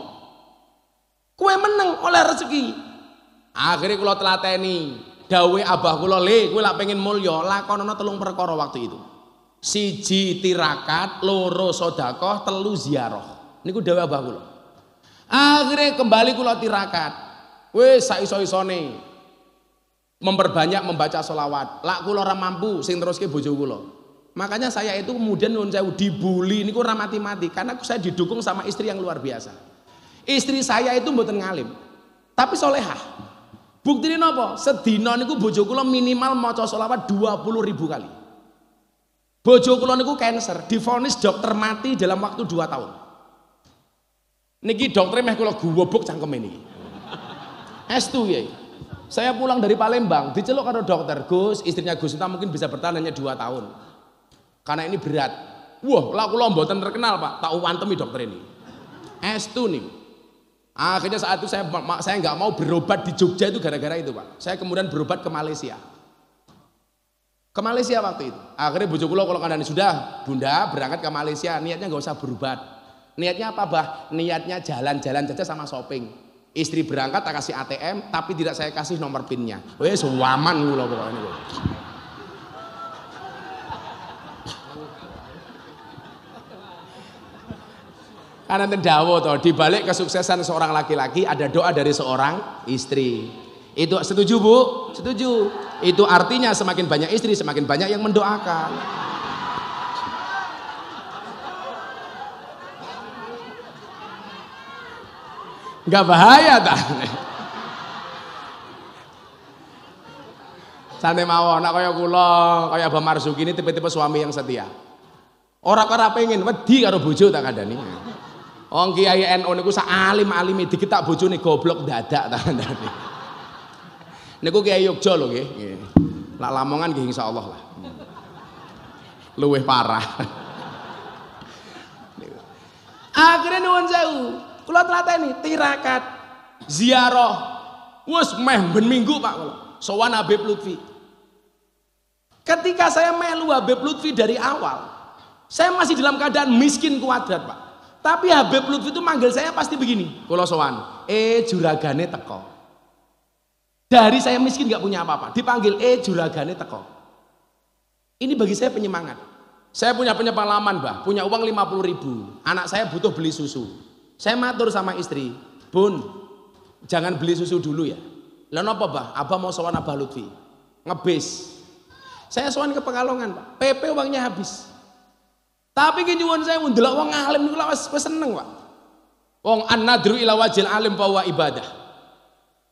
Kowe meneng oleh rezeki. Akhirnya kalau telateni dawe abah kula le kowe lak pengen mulya lakonana telung perkara waktu itu siji tirakat loro sodakoh telu ziarah niku dawe abah kula akhirnya kembali kula tirakat wis sak iso-isone memperbanyak membaca solawat lak kula ora mampu sing teruske bojo kula makanya saya itu kemudian nun saya dibully ini kurang mati-mati karena saya didukung sama istri yang luar biasa istri saya itu mboten ngalim tapi solehah Bukti ini apa? Sedina niku bojo kula minimal maca selawat 20 ribu kali. Bojo kula niku kanker, difonis dokter mati dalam waktu 2 tahun. Niki dokter meh kula guwebuk cangkem ini. S2 ya. Saya pulang dari Palembang, diceluk karo dokter, Gus, istrinya Gus Sinta mungkin bisa bertahan hanya 2 tahun. Karena ini berat. Wah, lah kula mboten terkenal, Pak. Tak wantemi dokter ini. S2 nih. Akhirnya saat itu saya saya nggak mau berobat di Jogja itu gara-gara itu pak. Saya kemudian berobat ke Malaysia. Ke Malaysia waktu itu. Akhirnya bujuk kalau kandani sudah, bunda berangkat ke Malaysia. Niatnya nggak usah berobat. Niatnya apa bah? Niatnya jalan-jalan saja sama shopping. Istri berangkat tak kasih ATM, tapi tidak saya kasih nomor pinnya. Wes waman gula loh pokoknya. Gue. Karena dawo toh, di balik kesuksesan seorang laki-laki ada doa dari seorang istri. Itu setuju bu? Setuju. Itu artinya semakin banyak istri, semakin banyak yang mendoakan. Gak bahaya tak? Sane mawon, nak kaya kula, kaya Abah Marzuki ini tipe-tipe suami yang setia. Orang orang pengen wedi karo bojo tak ada nih. Wong Kiai NU niku sak alim alim dikit tak bojone goblok dadak ta. Niku Kiai Yogya lho nggih. Lak Lamongan nggih insyaallah lah. Hmm. Luweh parah. Akhirnya nuwun sewu. Kula telateni tirakat ziarah. Wes meh ben minggu Pak kula. Sowan Habib Lutfi. Ketika saya melu Habib Lutfi dari awal, saya masih dalam keadaan miskin kuadrat, Pak. Tapi Habib Lutfi itu manggil saya pasti begini, kalau sowan, eh juragane teko. Dari saya miskin nggak punya apa-apa, dipanggil eh juragane teko. Ini bagi saya penyemangat. Saya punya pengalaman bah, punya uang 50 ribu, anak saya butuh beli susu. Saya matur sama istri, bun, jangan beli susu dulu ya. Lalu apa bah? Abah mau soan Abah Lutfi, ngebis. Saya soan ke Pekalongan, pak. PP uangnya habis. Tapi kini wan saya ndelok wong alim niku wis seneng, Pak. Wong an-nadru ila wajil alim bahwa ibadah.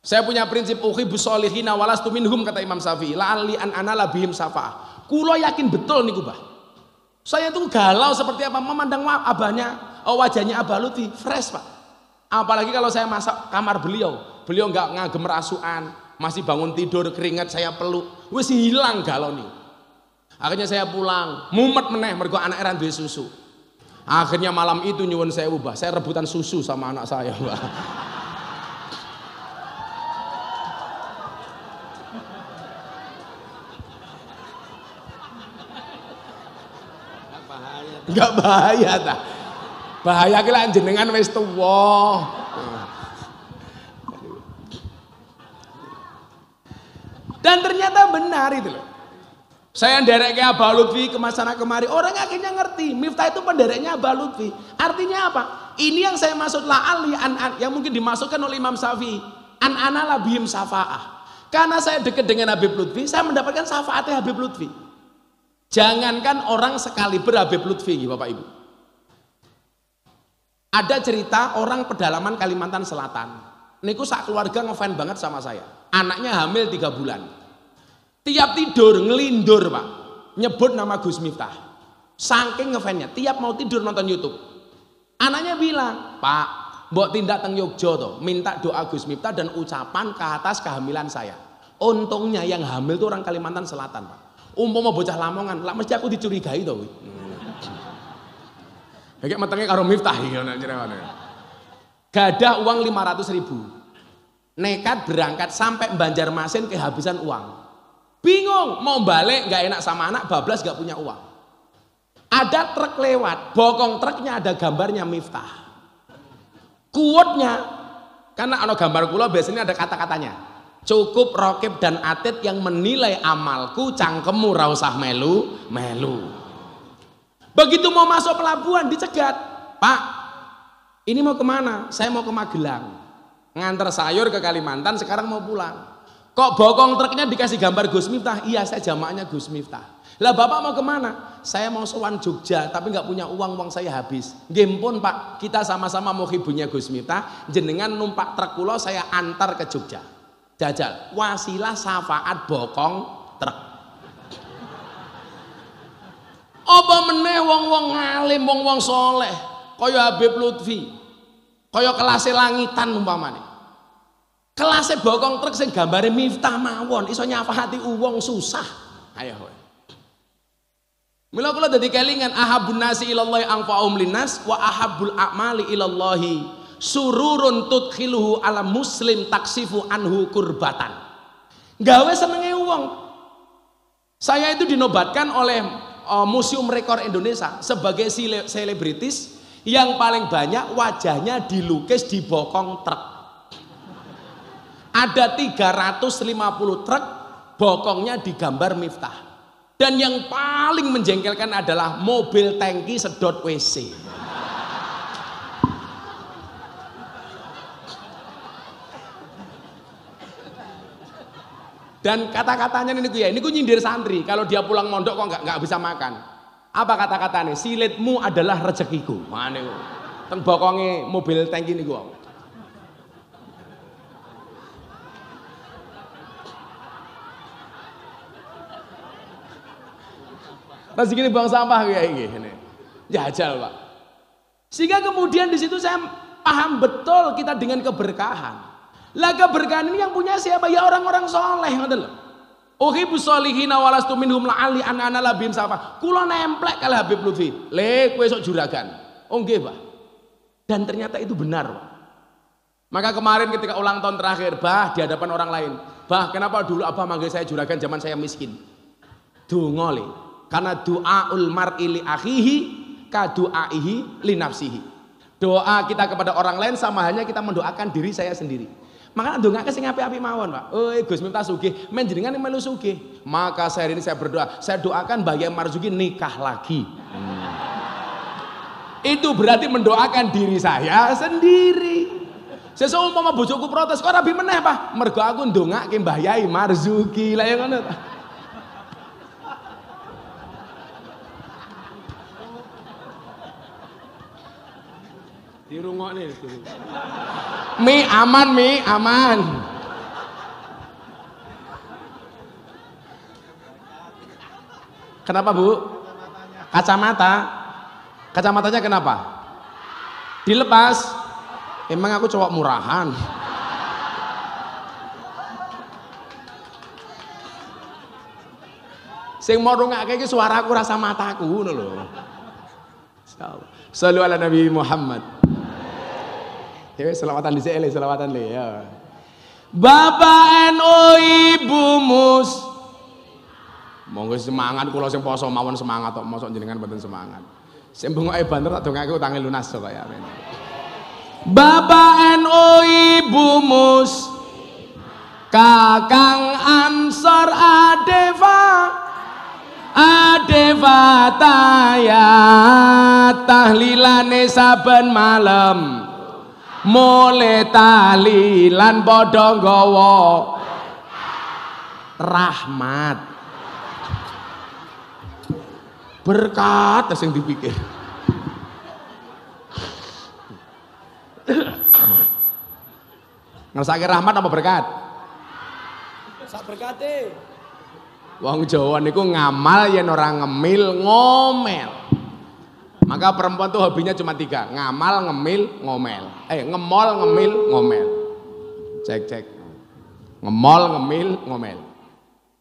Saya punya prinsip uhibus awalas tu minhum kata Imam Syafi'i. ali an anala bihim Safa. Kulo yakin betul nih kubah. Saya tuh galau seperti apa memandang abahnya, oh, wajahnya Abah Luti fresh, Pak. Apalagi kalau saya masak kamar beliau, beliau nggak ngagem rasuan, masih bangun tidur keringat saya peluk. Wes hilang galau nih. Akhirnya saya pulang, mumet meneh mergo anak eran duwe susu. Akhirnya malam itu nyuwun saya ubah, saya rebutan susu sama anak saya, Mbak. Enggak bahaya ta. Bahaya ki lak jenengan wis tuwa. Dan ternyata benar itu loh. Saya nderekke Abah Lutfi ke masyarakat kemari, orang akhirnya ngerti. Miftah itu pendereknya Abah Lutfi. Artinya apa? Ini yang saya maksud ali an, an yang mungkin dimasukkan oleh Imam Safi An ana bihim safa'ah. Karena saya dekat dengan Habib Lutfi, saya mendapatkan syafaatnya Habib Lutfi. Jangankan orang sekali berhabib Lutfi, Bapak Ibu. Ada cerita orang pedalaman Kalimantan Selatan. Niku sak keluarga ngefan banget sama saya. Anaknya hamil tiga bulan Tiap tidur ngelindur pak, nyebut nama Gus Miftah. Saking ngefansnya, tiap mau tidur nonton YouTube. Anaknya bilang, Pak, mbok tindak teng Yogyo toh, minta doa Gus Miftah dan ucapan ke atas kehamilan saya. Untungnya yang hamil tuh orang Kalimantan Selatan pak. mau bocah Lamongan, lah mesti aku dicurigai toh. Hmm. Kayak matangnya karo Miftah iya, Gadah uang 500 ribu. Nekat berangkat sampai Banjarmasin kehabisan uang Bingung mau balik nggak enak sama anak, bablas nggak punya uang. Ada truk lewat, bokong truknya ada gambarnya Miftah. Kuotnya karena ada gambar kula biasanya ada kata-katanya. Cukup rokib dan atit yang menilai amalku cangkemmu rausah melu melu. Begitu mau masuk pelabuhan dicegat, Pak, ini mau kemana? Saya mau ke Magelang. Nganter sayur ke Kalimantan, sekarang mau pulang. Kok bokong truknya dikasih gambar Gus Miftah? Iya, saya jamaknya Gus Miftah. Lah bapak mau kemana? Saya mau sewan Jogja, tapi nggak punya uang, uang saya habis. Game pun pak, kita sama-sama mau hibunya Gus Miftah. Jenengan numpak truk pulau saya antar ke Jogja. Jajal, wasilah syafaat bokong truk. Apa meneh wong-wong ngalim, wong-wong soleh. Kaya Habib Lutfi. Kaya kelasnya langitan umpamanya kelasnya bokong truk sing gambare Miftah mawon iso nyafahati uang susah. Ayo mila Mula kula dadi kelingan ahabun nasi ilallahi anfa'um linnas wa ahabul a'mali ilallahi sururun tudkhiluhu ala muslim taksifu anhu kurbatan. Gawe senenge uang Saya itu dinobatkan oleh uh, Museum Rekor Indonesia sebagai selebritis yang paling banyak wajahnya dilukis di bokong truk ada 350 truk bokongnya digambar Miftah. Dan yang paling menjengkelkan adalah mobil tangki sedot WC. Dan kata-katanya ini gue ya, ini gue nyindir santri. Kalau dia pulang mondok kok nggak bisa makan. Apa kata-katanya? Silitmu adalah rezekiku. Mana itu? Teng mobil tangki ini gue. Masih gini buang sampah kayak gini. Jajal pak. Sehingga kemudian di situ saya paham betul kita dengan keberkahan. Lah keberkahan ini yang punya siapa? Ya orang-orang soleh Oke, bu Uhibbu sholihina walastu minhum la'ali anana labim sapa kulo nemplek kalau Habib Lutfi. Le kue sok juragan. Oke, oh, Pak. Dan ternyata itu benar, Pak. Maka kemarin ketika ulang tahun terakhir, bah di hadapan orang lain. Bah, kenapa dulu abah manggil saya juragan zaman saya miskin? Dungo le. Karena doa doaul mar'ili akhihi kadu'aihi linafsihi. Doa kita kepada orang lain sama hanya kita mendoakan diri saya sendiri. Maka doa nggak kasih api-api mawon, Pak. Eh, Gus minta sugih, yang melu sugih. Maka saya ini saya berdoa, saya doakan yang Marzuki nikah lagi. Hmm. Itu berarti mendoakan diri saya sendiri. saya seumpama bujuku protes, kok rabi meneh, Pak. Mergo aku ndongake Mbah Yai Marzuki. Lah ya ngono di Dirungokne nih, Mi aman, mi aman. Kenapa, Bu? Kacamata. Kacamatanya kenapa? Dilepas. Emang aku cowok murahan. sing mau rungake suara suaraku rasa mataku ngono lho. Salam. ala Nabi Muhammad. Dewi selawatan di sini, selawatan di ya. Bapak NU Ibu Mus. Monggo semangat kalau sing poso mawon semangat atau mosok jenengan mboten semangat. Sing bengoke banter tak dongake utange lunas kok ya. Bapak NU Ibu Mus. Kakang Ansor Adeva Adeva taya tahlilane saben malam Mole tali lan bodong gowo rahmat berkat yang dipikir ngrasake rahmat apa berkat sak berkate wong Jawa niku ngamal yen orang ngemil ngomel maka perempuan tuh hobinya cuma tiga, ngamal, ngemil, ngomel. Eh, ngemol, ngemil, ngomel. Cek cek. Ngemol, ngemil, ngomel.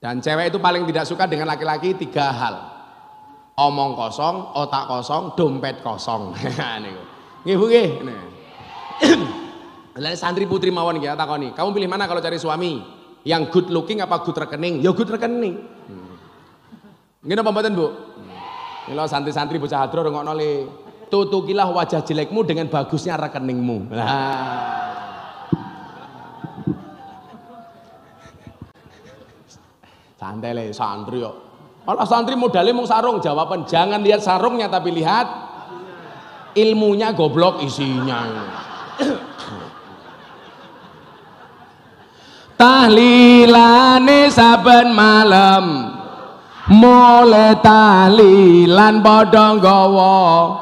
Dan cewek itu paling tidak suka dengan laki-laki tiga hal. Omong kosong, otak kosong, dompet kosong. Nih, nah, nih Bu santri putri mawon ya takoni, kamu pilih mana kalau cari suami? Yang good looking apa good rekening? Ya good rekening. Hmm. Ngene apa Bu? Kalau santri-santri bocah hadro rongok noli, Tutukilah wajah jelekmu dengan bagusnya rekeningmu. Nah. Santai lah santri yo. Kalau santri modalnya mau sarung, jawaban jangan lihat sarungnya tapi lihat ilmunya goblok isinya. Tahlilane saben malam mole tali lan padha gawa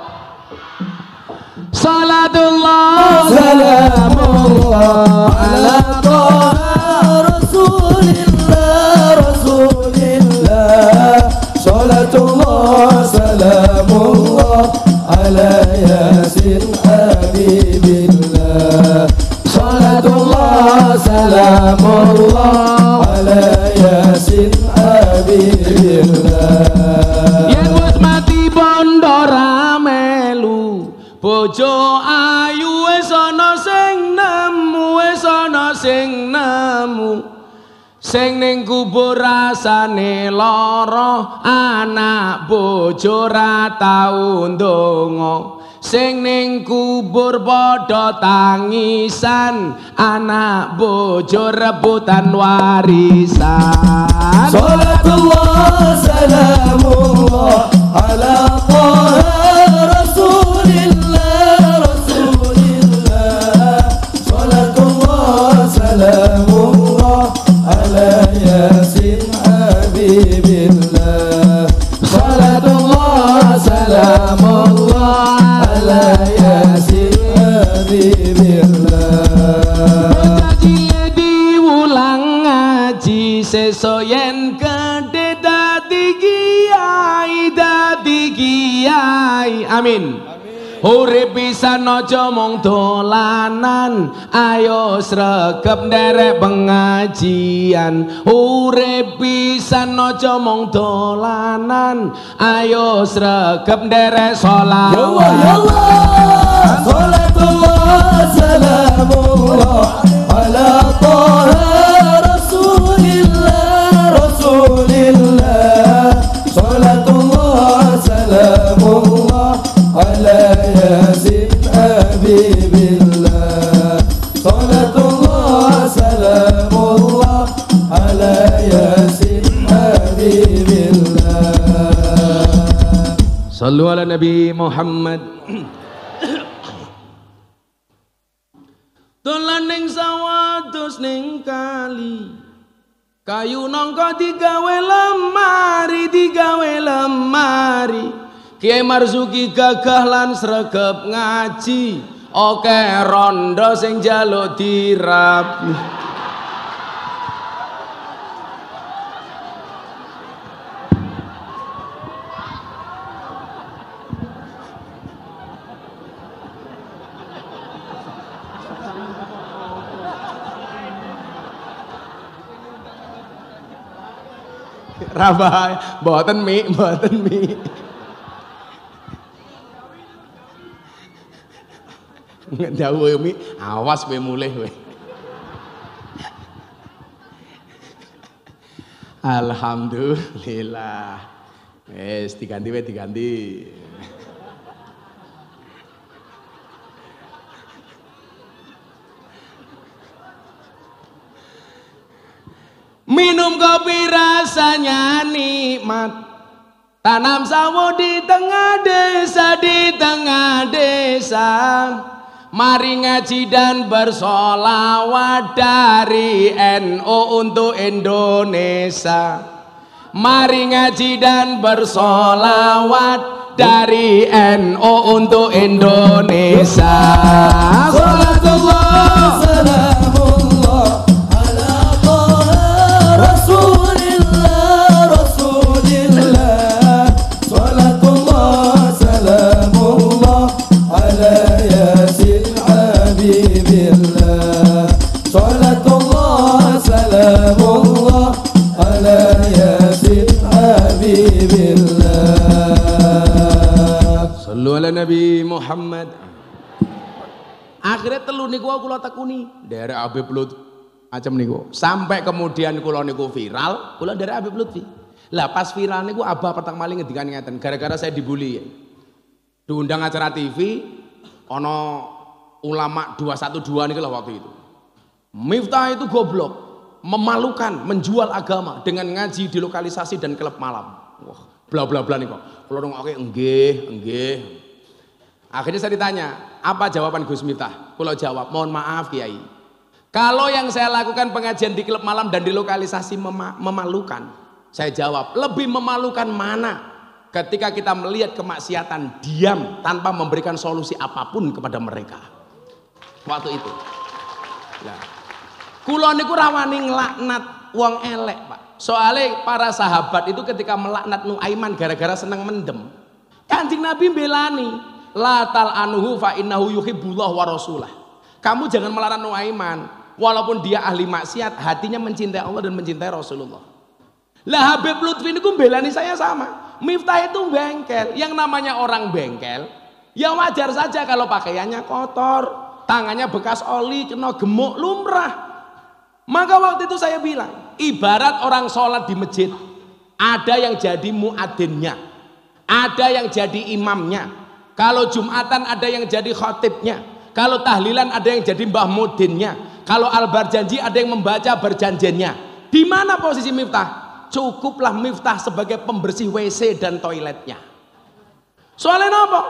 salatullah salamullah ala toha rasulillah rasulillah salatullah salamullah ala yasir habibillah salatullah salamullah Yen wasmati mati melu bojo ayu wis ana sing nemu wis ana sing nemu sing ning kubur rasane lara anak bojo ra tau sing ning kubur padha tangisan anak bojo rebutan warisan sallallahu alaihi ala seso yen dadi kiai dadi kiai amin urip pisan aja dolanan ayo sregep nderek pengajian urip pisan aja dolanan ayo sregep nderek salat ya Allah ya Allah salatu wassalamu ala habibillah Sallu ala Nabi Muhammad Dolan ning sawah ning kali Kayu nongko digawe lemari, digawe lemari. Kiai Marzuki gagah lan sregep ngaji. oke rondo sing jaluk dirap Rabah, boten mi, boten mi. Ndawuhe mi awas kowe mulih kowe. Alhamdulillah. Wes diganti wes diganti. Minum kopi rasanya nikmat Tanam sawo di tengah desa, di tengah desa Mari ngaji dan bersolawat dari NU NO untuk Indonesia. Mari ngaji dan bersolawat dari NU NO untuk Indonesia. Salatullah. سلام الله akhirnya telur niku lo tekuni dari Abi Blut macam niku sampai kemudian kulo niku viral kulo dari Abi Blut lah pas viral niku abah pertama kali ngedikan ngeten gara-gara saya dibully diundang acara TV ono ulama 212 niku lah waktu itu Miftah itu goblok memalukan menjual agama dengan ngaji di lokalisasi dan klub malam. Wah, bla bla bla nih kok. Kalau dong oke enggih, enggih. Akhirnya saya ditanya, apa jawaban Gus Miftah? Kalau jawab, mohon maaf Kiai. Kalau yang saya lakukan pengajian di klub malam dan di lokalisasi mema memalukan, saya jawab, lebih memalukan mana? Ketika kita melihat kemaksiatan diam tanpa memberikan solusi apapun kepada mereka. Waktu itu. Nah. Kulo niku rawani ngelaknat uang elek, Pak. Soalnya para sahabat itu ketika melaknat Nuaiman gara-gara seneng mendem. Kanjeng Nabi belani, la tal anhu fa innahu yuhibbullah wa rasulah. Kamu jangan melarang Nuaiman, walaupun dia ahli maksiat, hatinya mencintai Allah dan mencintai Rasulullah. Lah Habib Lutfi niku belani saya sama. Miftah itu bengkel, yang namanya orang bengkel, ya wajar saja kalau pakaiannya kotor, tangannya bekas oli, kena gemuk lumrah. Maka waktu itu saya bilang, ibarat orang sholat di masjid, ada yang jadi muadzinnya, ada yang jadi imamnya. Kalau jumatan ada yang jadi khotibnya, kalau tahlilan ada yang jadi mbah mudinnya, kalau al-barjanji ada yang membaca berjanjinya. Di mana posisi Miftah? Cukuplah Miftah sebagai pembersih WC dan toiletnya. Soalnya apa?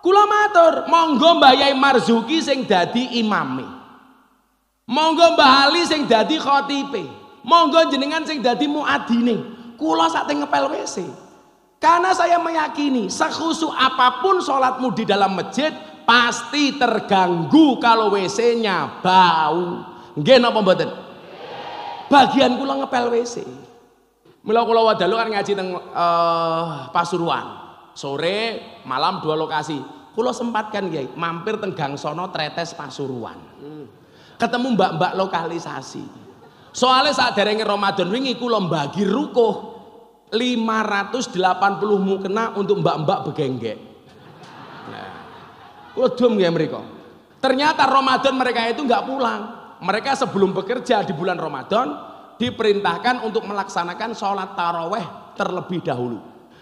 Kula matur, monggo Mbah Marzuki sing dadi imami. Monggo Mbah Ali sing dadi khotipe. Monggo jenengan sing dadi muadine. Kula teng ngepel WC. Karena saya meyakini sekhusu apapun sholatmu di dalam masjid pasti terganggu kalau WC-nya bau. Nggih napa mboten? Bagian kula ngepel WC. Mula kula wadalu kan ngaji teng uh, Pasuruan. Sore, malam dua lokasi. Kula sempatkan nggih mampir teng Gangsono Tretes Pasuruan. Hmm ketemu mbak-mbak lokalisasi. Soalnya saat derenge Ramadan wingi kula bagi rukuh 580 mu kena untuk mbak-mbak begenggek. Nah, kula dum ya mereka. Ternyata Ramadan mereka itu nggak pulang. Mereka sebelum bekerja di bulan Ramadan diperintahkan untuk melaksanakan sholat taraweh terlebih dahulu.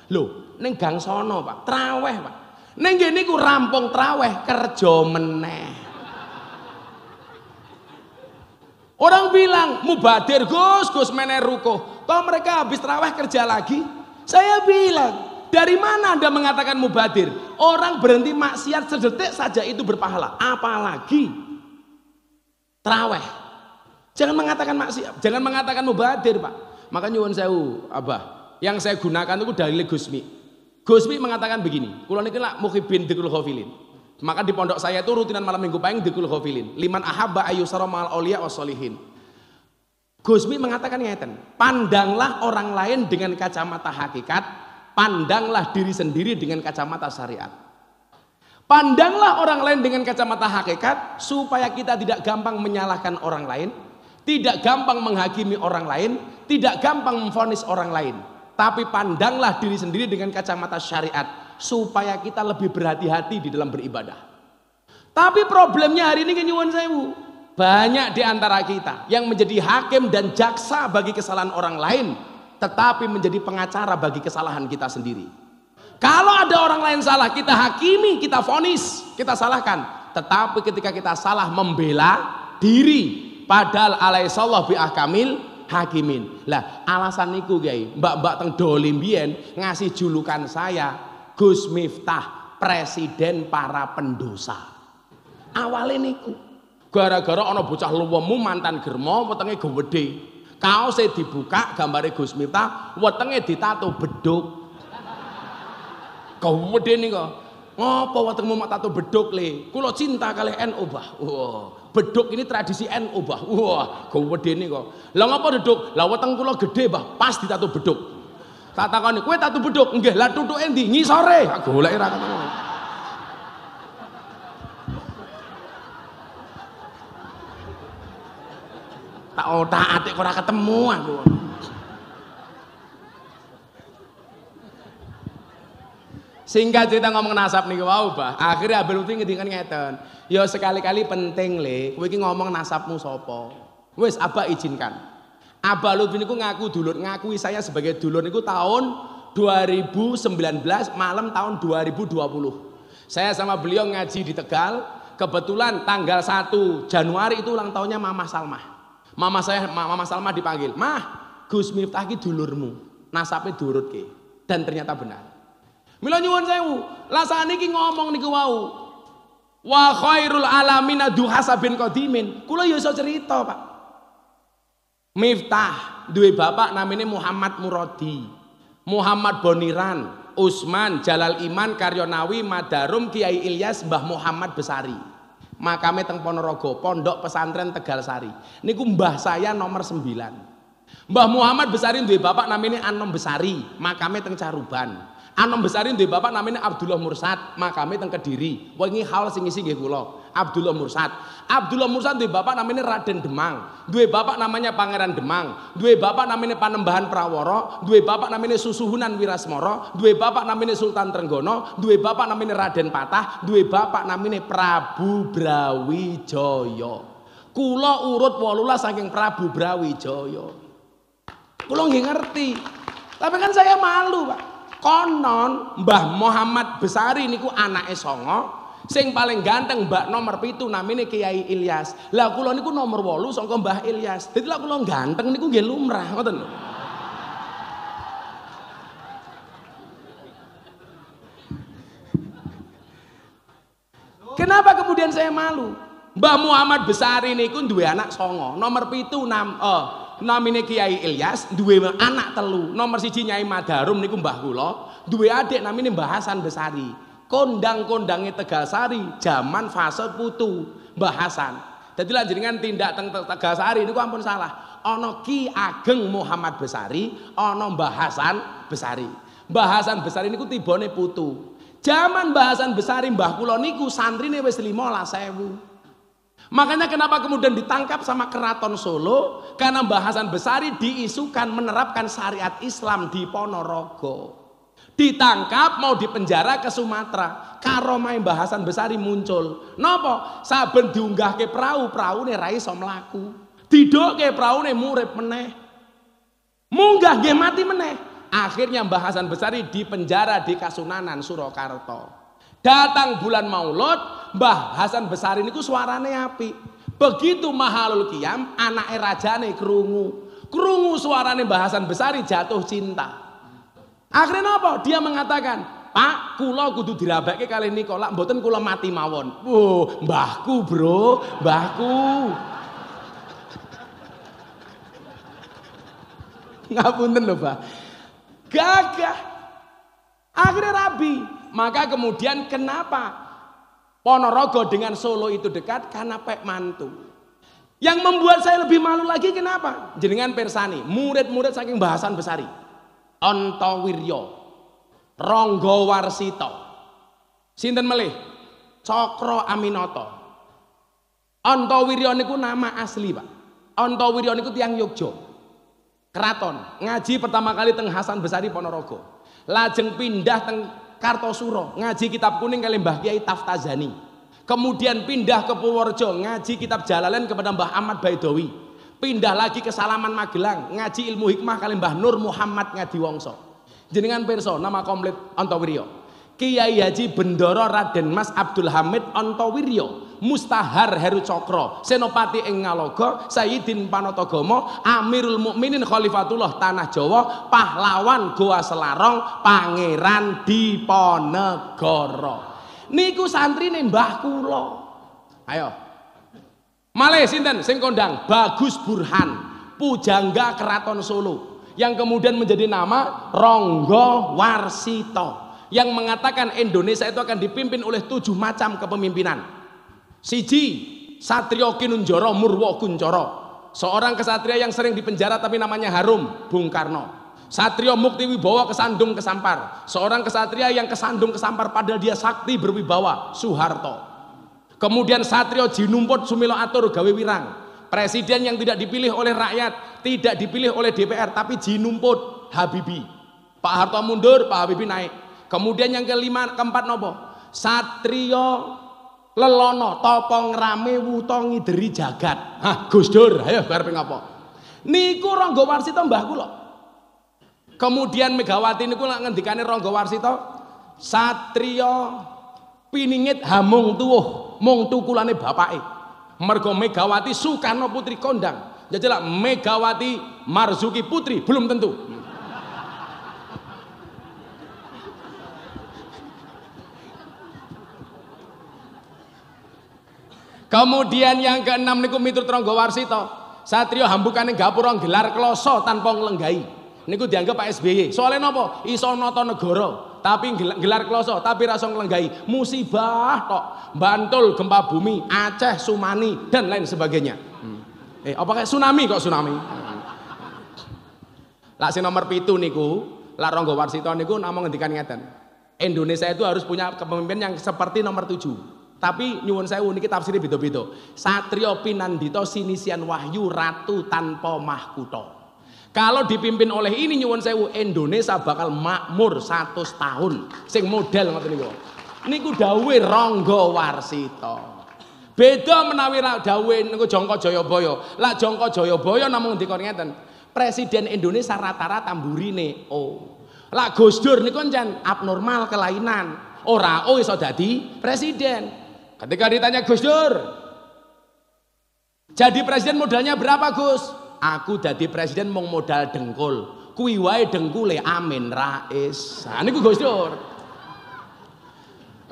Loh, neng gang sono pak, traweh pak. Neng gini ku rampung traweh kerja meneh. Orang bilang mubadir Gus, Gus mener ruko. Toh mereka habis terawih kerja lagi. Saya bilang, dari mana Anda mengatakan mubadir? Orang berhenti maksiat sedetik saja itu berpahala. Apalagi terawih. Jangan mengatakan maksiat, jangan mengatakan mubadir, Pak. Maka nyuwun sewu, Abah. Yang saya gunakan itu dalil Gusmi. Gusmi mengatakan begini, kula niki lak mukhibin maka di pondok saya itu rutinan malam minggu paling di khofilin. Liman ahabba ayusara saromal olia wa Gusmi mengatakan ngeten, pandanglah orang lain dengan kacamata hakikat, pandanglah diri sendiri dengan kacamata syariat. Pandanglah orang lain dengan kacamata hakikat supaya kita tidak gampang menyalahkan orang lain, tidak gampang menghakimi orang lain, tidak gampang memfonis orang lain. Tapi pandanglah diri sendiri dengan kacamata syariat supaya kita lebih berhati-hati di dalam beribadah. Tapi problemnya hari ini kenyuan sewu. Banyak di antara kita yang menjadi hakim dan jaksa bagi kesalahan orang lain, tetapi menjadi pengacara bagi kesalahan kita sendiri. Kalau ada orang lain salah, kita hakimi, kita vonis, kita salahkan. Tetapi ketika kita salah membela diri, padahal alaihissallahu bi ahkamil hakimin. Lah, alasan niku mbak-mbak teng dolim ngasih julukan saya Gus Miftah presiden para pendosa. Awal ini gara-gara ana bocah luwemu mantan germo wetenge gede. saya dibuka gambare Gus Miftah, wetenge ditato beduk. Gede kok. Ngapa wetengmu mak tato beduk le? Kulo cinta kali NU bah. Wow. Beduk ini tradisi NU bah. Wah, wow. gede kok. Lah apa beduk? Lah weteng kulo gede bah, pas ditato beduk. Tak kue kowe tu beduk? Nggih, lah tutuke ndi? Ngisore. Tak goleki ra ketemu. Tak otak-atik ora ketemu aku. Singkat cerita ngomong nasab nih, wow, Bah. Akhirnya Abel Muti ngendikan ngeten. Ya sekali-kali penting le, kowe iki ngomong nasabmu sopo, Wis abah izinkan. Abah Lutfi niku ngaku dulur, ngakui saya sebagai dulur niku tahun 2019 malam tahun 2020. Saya sama beliau ngaji di Tegal, kebetulan tanggal 1 Januari itu ulang tahunnya Mama Salma. Mama saya Mama Salmah dipanggil, "Mah, Gus Miftah ki dulurmu, nasabe durut ki." Dan ternyata benar. Mila nyuwun sewu, lasane ki ngomong niku wau. Wa khairul alamin aduhasa bin qadimin. Kula yo ya iso cerita, Pak. Miftah duwe bapak namanya Muhammad Muradi, Muhammad Boniran, Usman Jalal Iman Karyonawi Madarum Kiai Ilyas Mbah Muhammad Besari. Makame teng Ponorogo, Pondok Pesantren Tegal Sari. Niku mbah saya nomor 9. Mbah Muhammad Besari duwe bapak namanya Anom Besari, makame teng Caruban. Anom Besari duwe bapak namanya Abdullah Mursad, makame teng Kediri. Wingi haul sing isi nggih Abdullah Mursad. Abdullah Mursad duwe bapak namanya Raden Demang, duwe bapak namanya Pangeran Demang, duwe bapak namanya Panembahan Praworo, duwe bapak namanya Susuhunan Wirasmoro, duwe bapak namanya Sultan Trenggono, duwe bapak namanya Raden Patah, duwe bapak namanya Prabu Brawijaya. kulo urut walulah saking Prabu Brawijaya. kulo nggih ngerti. Tapi kan saya malu, Pak. Konon Mbah Muhammad Besari niku anake songo, Sing paling ganteng mbak nomor pitu namanya Kiai Ilyas. Lah kulo niku nomor wolu sangka Mbah Ilyas. jadi lah loh ganteng niku gak lumrah ngoten Kenapa kemudian saya malu? Mbah Muhammad Besari ku dua anak songo, nomor pitu nam, eh, ini Kiai Ilyas dua anak telu. Nomor siji Nyai Madarum niku mbah Gulo, dua adik namanya Mbah Hasan Besari kondang kondangnya Tegasari zaman fase putu bahasan. Jadi jaringan tindak teng Tegasari ini ampun salah. ono Ki Ageng Muhammad Besari, Ono bahasan Besari. Bahasan Besari ini niku tibane putu. Zaman bahasan Besari Mbah santri niku santrine wis sewu Makanya kenapa kemudian ditangkap sama keraton Solo karena bahasan Besari diisukan menerapkan syariat Islam di Ponorogo ditangkap mau dipenjara ke Sumatera karomai bahasan besari muncul nopo saben diunggah ke perahu perahu nih rai somlaku tidok ke perahu nih murid meneh munggah ke mati meneh akhirnya bahasan besari dipenjara di Kasunanan Surakarta datang bulan Maulud Mbah Hasan ini niku suarane api begitu mahalul kiam anak rajane kerungu kerungu suarane bahasan besar Besari jatuh cinta Akhirnya apa? Dia mengatakan, Pak, kula kudu dirabakke kali ini kolak, mboten kula mati mawon. Wow, mbahku bro, mbahku. Ngapunten lho, Pak. Gagah. Akhirnya rabi. Maka kemudian kenapa Ponorogo dengan Solo itu dekat karena pek mantu. Yang membuat saya lebih malu lagi kenapa? Jenengan Persani, murid-murid saking bahasan besari. Antawirya Warsita sinten melih Cakra Aminata Antawirya niku nama asli Pak Antawirya niku tiang Yogya Keraton ngaji pertama kali teng Hasan Besari Ponorogo lajeng pindah teng Kartosuro ngaji kitab kuning kali Mbah Kiai Taftazani kemudian pindah ke Purworejo ngaji kitab Jalalain kepada Mbah Ahmad Baidowi pindah lagi ke Salaman Magelang ngaji ilmu hikmah kali Mbah Nur Muhammad Ngadi Wongso jenengan perso nama komplit Antowiryo Kiai Haji Bendoro Raden Mas Abdul Hamid Antowiryo Mustahar Heru Cokro Senopati Engalogo Sayyidin Panotogomo Amirul Mukminin Khalifatullah Tanah Jawa pahlawan Goa Selarong Pangeran Diponegoro niku santri nih mbah kulo ayo Malah sinten sing kondang Bagus Burhan, pujangga Keraton Solo yang kemudian menjadi nama Ronggo Warsito yang mengatakan Indonesia itu akan dipimpin oleh tujuh macam kepemimpinan. Siji, Satrio Kinunjoro Murwo Kuncoro. Seorang kesatria yang sering dipenjara tapi namanya Harum, Bung Karno. Satrio Mukti Wibawa kesandung kesampar. Seorang kesatria yang kesandung kesampar padahal dia sakti berwibawa, Soeharto. Kemudian Satrio Jinumput Sumilo Atur gawe wirang. Presiden yang tidak dipilih oleh rakyat, tidak dipilih oleh DPR, tapi Jinumput Habibi. Pak Harto mundur, Pak Habibi naik. Kemudian yang kelima, keempat nopo? Satrio Lelono topong rame wutongi Dari jagat. Hah, Gus Dur, ayo karepe ngopo? Niku Ronggo Warsito mbah kula. Kemudian Megawati niku lak ngendikane Ronggo Warsito, Satrio piningit hamung tuh mung tukulane bapake. Mergo Megawati Soekarno Putri kondang. Ya Jadilah Megawati Marzuki Putri belum tentu. Kemudian yang keenam niku miturut Rangga Warsito, Satrio hambukane gapura gelar kloso tanpa nglenggahi. Niku dianggap Pak SBY. Soalnya nopo? Iso nata negara tapi gelar kloso, tapi rasong lenggai, musibah tok, Bantul gempa bumi, Aceh Sumani dan lain sebagainya. Eh, apa kayak tsunami kok tsunami? Lah si nomor pitu niku, lah Ronggo Warsito niku nama ngendikan ngeten. Indonesia itu harus punya kepemimpinan yang seperti nomor tujuh. Tapi nyuwun saya unik tafsirnya beda-beda. Satrio Pinandito Sinisian Wahyu Ratu tanpa Mahkuto. Kalau dipimpin oleh ini nyuwun sewu, Indonesia bakal makmur 100 tahun. Sing model ngoten niku. Niku dawuhe Ronggo Warsito. Beda menawi rak dawuh niku Jongko Jayabaya. Lah Jongko Jayabaya namung dikon ngeten. Presiden Indonesia rata-rata mburine. Oh. Lah Gus Dur niku jan abnormal kelainan. Ora oh iso dadi presiden. Ketika ditanya Gus Dur, jadi presiden modalnya berapa Gus? aku jadi presiden mau modal dengkul kuwi wae dengkule amin rais nah niku Gus Dur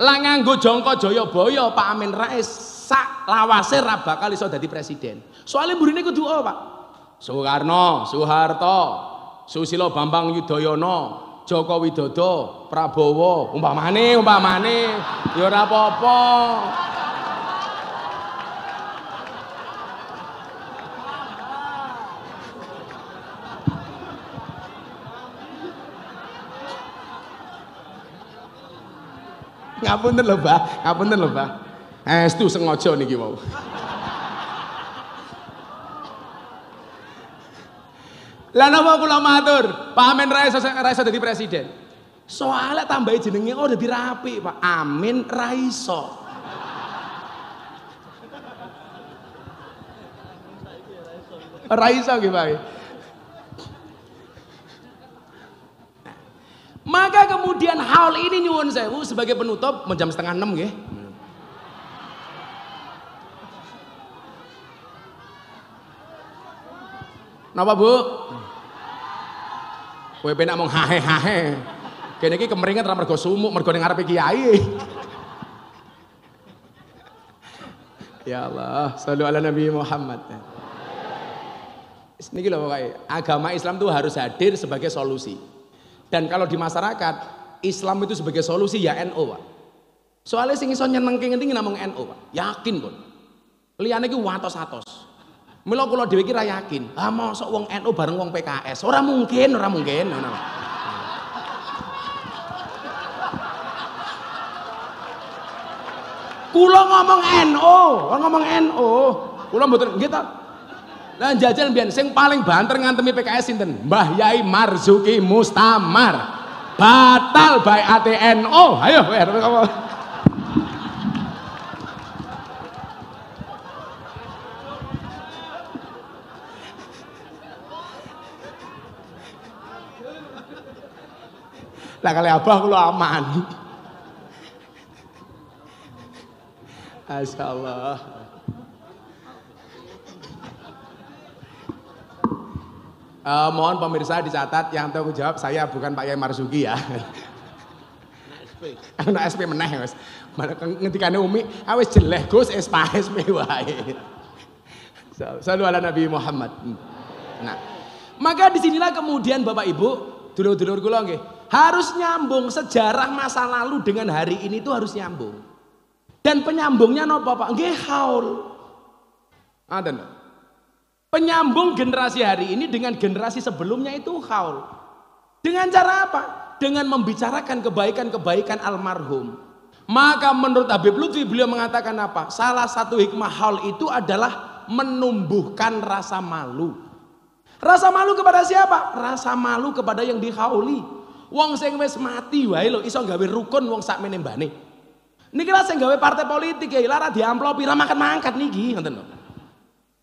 lah nganggo jongko Joyoboyo Pak Amin Rais sak lawase ra bakal iso dadi presiden soalnya burine kudu Pak Soekarno Soeharto Susilo Bambang Yudhoyono Joko Widodo Prabowo umpamane umpamane ya ora apa-apa Ngapunten lho, Mbah. Ngapunten lho, Mbah. Eh, Estu sengaja niki wau. Lah napa kula matur, Pak Amin ra iso ra iso dadi presiden. Soale tambahi jenenge oh dadi rapi, Pak Amin ra iso. Ra iso Pak. Maka kemudian hal ini nyuwun sewu sebagai penutup jam setengah enam ya. Napa bu? Kowe penak mong hahe hahe. Kayaknya iki kemeringet ra mergo sumuk, mergo ning ngarepe kiai. ya Allah, selalu ala Nabi Muhammad. Ini gila pokoknya, agama Islam tuh harus hadir sebagai solusi. Dan kalau di masyarakat, Islam itu sebagai solusi ya No. Pak. Soalnya sing iso nyenengke ngendi namung No. Pak. Yakin, Pak. Liyane iki watos-atos. Mula kula dhewe iki ra yakin. Ah mosok wong No bareng wong PKS. Ora mungkin, ora mungkin ngono. Kula ngomong No, NO. ngomong NO. Kula mboten nggih Nah jajan biar sing paling banter ngantemi PKS sinten Mbah Yai Marzuki Mustamar. Batal by ATNO. Oh, ayo wer Lah kali abah kula aman. asal Masyaallah. Uh, mohon pemirsa dicatat yang tahu jawab saya bukan Pak Yai Marzuki ya. Anak SP meneh Mas. Ngendikane Umi, ah wis jelek Gus SP SP wae. Salu ala Nabi Muhammad. Hmm. Nah, maka disinilah kemudian Bapak Ibu, dulur-dulur kula nggih, harus nyambung sejarah masa lalu dengan hari ini itu harus nyambung. Dan penyambungnya nopo Pak? Nggih haul. Ada Penyambung generasi hari ini dengan generasi sebelumnya itu haul. Dengan cara apa? Dengan membicarakan kebaikan-kebaikan almarhum. Maka menurut Habib Lutfi beliau mengatakan apa? Salah satu hikmah haul itu adalah menumbuhkan rasa malu. Rasa malu kepada siapa? Rasa malu kepada yang dihauli. Wong sing wis mati wae lho iso gawe rukun wong sak menembane. Niki lah sing gawe partai politik ya lara diamplopi ra makan mangkat niki ngoten lho.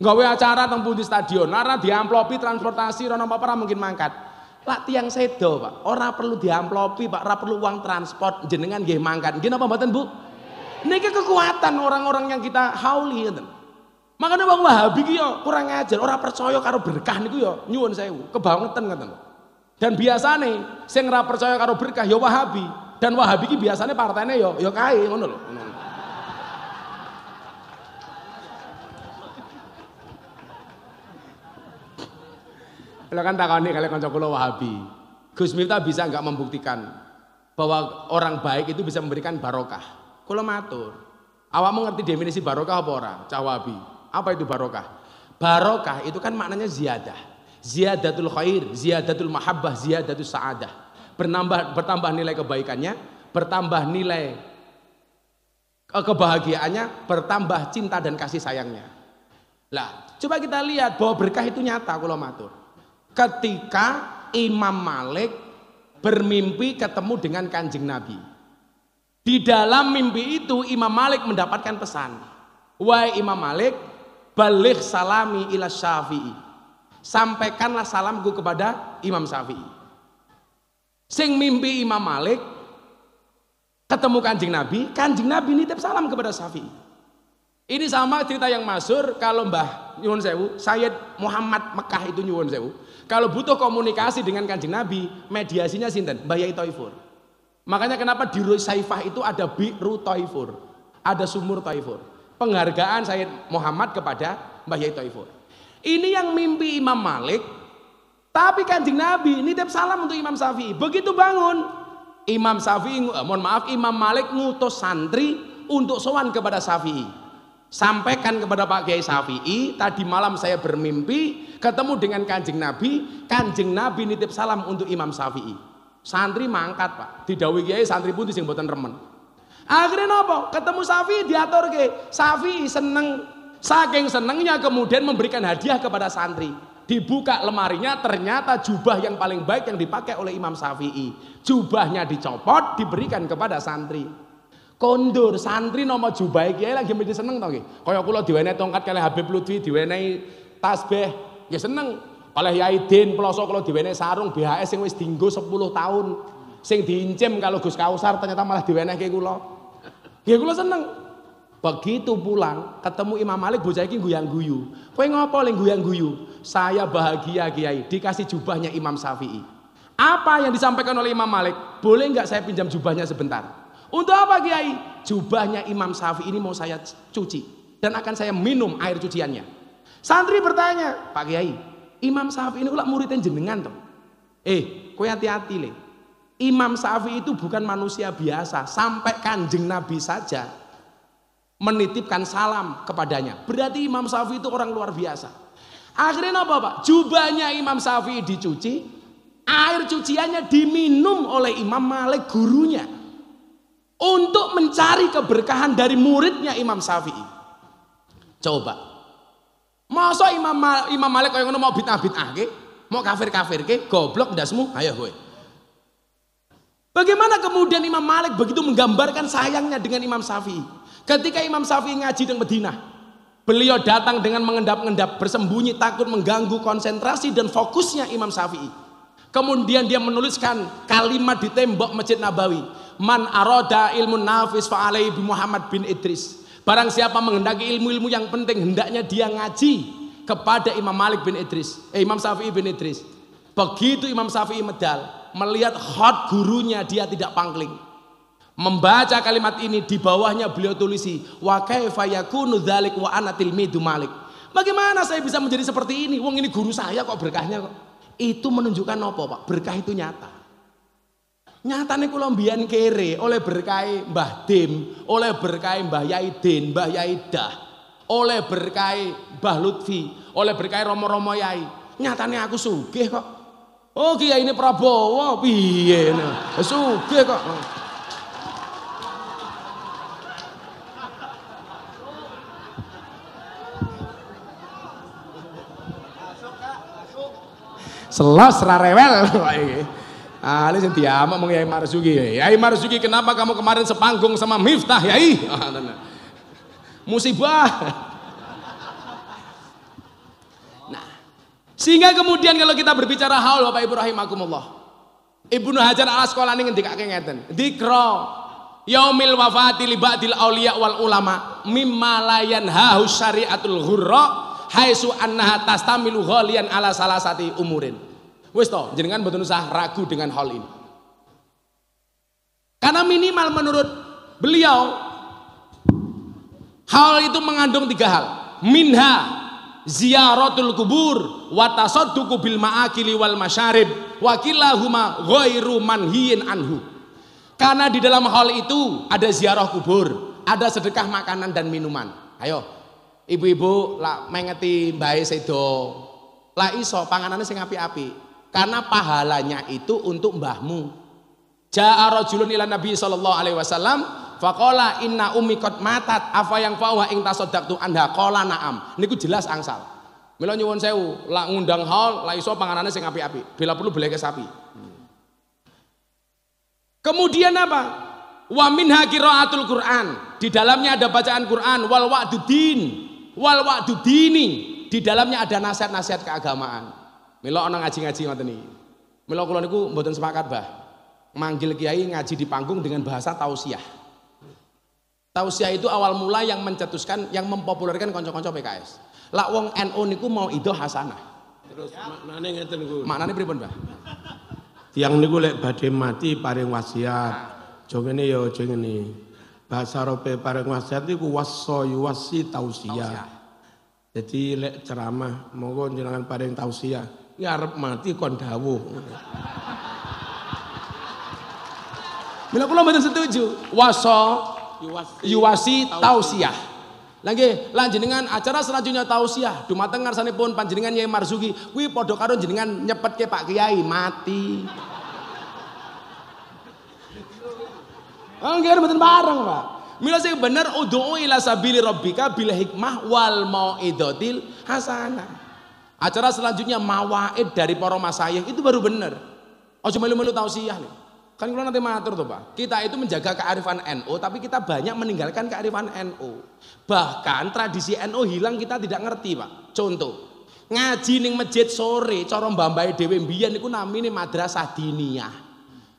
Nggawe acara teng pundi stadion, lara diamplopi transportasi orang apa ora mungkin mangkat. Pak tiang sedo, Pak. orang perlu diamplopi, Pak. Ora perlu uang transport jenengan nggih mangkat. Nggih napa mboten, Bu? Niki kekuatan orang-orang yang kita hauli ngeten. Makanya bang Wahabi ki yo kurang ajar, orang percaya karo berkah niku yo nyuwun saya, kebangetan ngeten dan Dan nih, saya ora percaya karo berkah yo Wahabi. Dan Wahabi ki biasanya partainya yo yo kaya ngono loh Kalo kan takoni kalian kanca kulo Wahabi. Gus Miftah bisa nggak membuktikan bahwa orang baik itu bisa memberikan barokah. Kulo matur. Awak mengerti definisi barokah apa orang cawabi. Apa itu barokah? Barokah itu kan maknanya ziyadah. Ziyadatul khair, ziyadatul mahabbah, ziyadatul sa'adah. Bernambah, bertambah nilai kebaikannya, bertambah nilai kebahagiaannya, bertambah cinta dan kasih sayangnya. Lah, coba kita lihat bahwa berkah itu nyata kalau matur ketika Imam Malik bermimpi ketemu dengan kanjeng Nabi. Di dalam mimpi itu Imam Malik mendapatkan pesan. Wahai Imam Malik, balik salami ila syafi'i. Sampaikanlah salamku kepada Imam Syafi'i. Sing mimpi Imam Malik ketemu kanjeng Nabi, kanjeng Nabi nitip salam kepada Syafi'i. Ini sama cerita yang masur kalau Mbah Nyuwun Sewu, Sayyid Muhammad Mekah itu Nyuwun Sewu. Kalau butuh komunikasi dengan Kanjeng Nabi, mediasinya sinten? Mbah Yai Taifur. Makanya kenapa di Saifah itu ada Biru Taifur, ada sumur Taifur. Penghargaan Sayyid Muhammad kepada Mbah Yai Taifur. Ini yang mimpi Imam Malik, tapi Kanjeng Nabi nitip salam untuk Imam Syafi'i. Begitu bangun, Imam Syafi'i, eh, mohon maaf, Imam Malik ngutus santri untuk sowan kepada Syafi'i. Sampaikan kepada Pak Kiai Syafi'i, tadi malam saya bermimpi ketemu dengan Kanjeng Nabi, Kanjeng Nabi nitip salam untuk Imam Syafi'i. Santri mangkat, Pak. Didawi Kiai santri pun yang buatan remen. Akhirnya nopo? Ketemu Syafi'i diatur ke. Syafi'i seneng. Saking senengnya kemudian memberikan hadiah kepada santri. Dibuka lemarinya ternyata jubah yang paling baik yang dipakai oleh Imam Syafi'i. Jubahnya dicopot diberikan kepada santri kondur santri nomor jubah kiai lagi menjadi seneng tau Kalo Kaya kula diwenehi tongkat HP Habib Lutfi diwenehi tasbih ya seneng. Oleh Yai Din pelosok kula diwenehi sarung BHS yang wis dinggo 10 tahun. Sing diincim kalau Gus Kausar ternyata malah kayak kula. Ya kula seneng. Begitu pulang ketemu Imam Malik bocah iki guyang-guyu. Kowe ngopo ling guyang-guyu? Saya bahagia Kiai dikasih jubahnya Imam Syafi'i. Apa yang disampaikan oleh Imam Malik? Boleh nggak saya pinjam jubahnya sebentar? Untuk apa Kiai? Jubahnya Imam Syafi'i ini mau saya cuci dan akan saya minum air cuciannya. Santri bertanya, Pak Kiai, Imam Syafi'i ini ulah muridnya jenengan tuh. Eh, kau hati-hati le. Imam Syafi'i itu bukan manusia biasa, sampai kanjeng Nabi saja menitipkan salam kepadanya. Berarti Imam Syafi'i itu orang luar biasa. Akhirnya apa Pak? Jubahnya Imam Syafi'i dicuci, air cuciannya diminum oleh Imam Malik gurunya untuk mencari keberkahan dari muridnya Imam Syafi'i. Coba. Masa Imam Imam Malik kaya ngono mau bid'ah-bid'ah ke? Mau kafir-kafir ke? Goblok ndasmu. ayah gue. Bagaimana kemudian Imam Malik begitu menggambarkan sayangnya dengan Imam Syafi'i? Ketika Imam Syafi'i ngaji di Madinah, beliau datang dengan mengendap-endap, bersembunyi takut mengganggu konsentrasi dan fokusnya Imam Syafi'i. Kemudian dia menuliskan kalimat di tembok Masjid Nabawi. Man aroda ilmu nafis faalei bi Muhammad bin Idris. Barang siapa menghendaki ilmu-ilmu yang penting, hendaknya dia ngaji kepada Imam Malik bin Idris. Eh, Imam Syafi'i bin Idris. Begitu Imam Syafi'i medal, melihat hot gurunya dia tidak pangling. Membaca kalimat ini di bawahnya beliau tulisi wa kaifa yakunu dzalik wa ana tilmidu Malik. Bagaimana saya bisa menjadi seperti ini? Wong ini guru saya kok berkahnya kok. Itu menunjukkan apa, Pak? Berkah itu nyata. Nyatane kula mbiyen kere oleh berkai Mbah Dim, oleh berkai Mbah Yaidin, Mbah Yaidah, oleh berkai Mbah Lutfi, oleh berkai romo-romo yai. Nyatane aku sugih kok. Oh Kiai ini Prabowo piye Sugih kok. Selos rarewel Ali sing diamuk mung Yai Marzuki. Yai Marzuki kenapa kamu kemarin sepanggung sama Miftah Yai? Musibah. Nah, sehingga kemudian kalau kita berbicara haul Bapak Ibu rahimakumullah. Ibnu Hajar Al Asqalani ngendikake ngeten, dikra yaumil wafati ba'dil aulia wal ulama mimma la yanhahu syariatul ghurra haisu annaha tastamilu ghalian ala salasati umurin Wis toh, jenengan mboten usah ragu dengan hal ini. Karena minimal menurut beliau hal itu mengandung tiga hal. Minha ziaratul kubur wa tasadduqu bil ma'akili wal masyarib wa kilahuma ghairu manhiin anhu. Karena di dalam hal itu ada ziarah kubur, ada sedekah makanan dan minuman. Ayo, ibu-ibu lak mengeti mbae sedo. Lah iso panganane sing api-api. Karena pahalanya itu untuk mbahmu. Ja'a rajulun ila Nabi sallallahu alaihi wasallam faqala inna ummi qad matat apa yang fa'uha ing tasaddaqtu anha qala na'am. Niku jelas angsal. Mila nyuwun sewu, lak ngundang haul, lak iso panganane sing api. api Bila perlu beleke sapi. Kemudian apa? Wa minha qiraatul Quran. Di dalamnya ada bacaan Quran wal dudin. wal dudini. Di dalamnya ada nasihat-nasihat keagamaan. Mila ana ngaji-ngaji ngoten niki. Mila kula niku mboten sepakat, Mbah. Manggil kiai ngaji di panggung dengan bahasa tausiah. Tausiah itu awal mula yang mencetuskan, yang mempopulerkan kanca-kanca PKS. Lah wong NU niku mau ido hasanah. Terus maknane ngeten niku. Maknane pripun, Mbah? Tiang niku lek badhe mati paring wasiat. Aja ngene ya aja ngene. Bahasa rope paring wasiat niku yu yuwasi tausiah. Jadi lek ceramah monggo jenengan paring tausiah. Ya arep mati kon dawuh. Mila kula mboten setuju. Waso yuwasi tausiah. Lagi dengan acara selanjutnya tausiah dumateng pun panjenengan Yai Marzuki kuwi padha karo jenengan nyepetke Pak Kiai mati. Angger mboten bareng, Pak. Mila sing bener udhu ila sabili rabbika bil hikmah wal mauidatil hasanah. Acara selanjutnya mawaid dari para masayih itu baru bener. Ojo melu-melu tausiah nih. Kan kalau nanti matur tuh Pak, kita itu menjaga kearifan NU, NO, tapi kita banyak meninggalkan kearifan NU. NO. Bahkan tradisi NU NO hilang kita tidak ngerti Pak. Contoh, ngaji ning masjid sore, cara mbambai dewe mbiyen niku namine madrasah diniyah.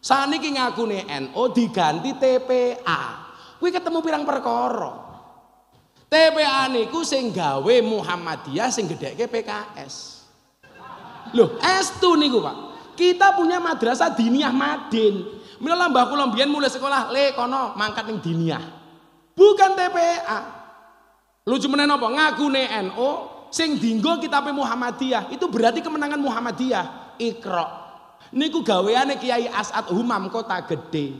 Saniki nih NU diganti TPA. Kuwi ketemu pirang perkara. TPA niku sing gawe Muhammadiyah sing ke PKS. Loh, S2 niku, Pak. Kita punya madrasah diniyah Madin. Mila mbah kula mulai sekolah le kono mangkat ning diniyah. Bukan TPA. Lucu menen apa? Ngakune NO sing dinggo kitabe Muhammadiyah. Itu berarti kemenangan Muhammadiyah. Iqra. Niku gawe gaweane Kiai Asad Humam Kota Gede.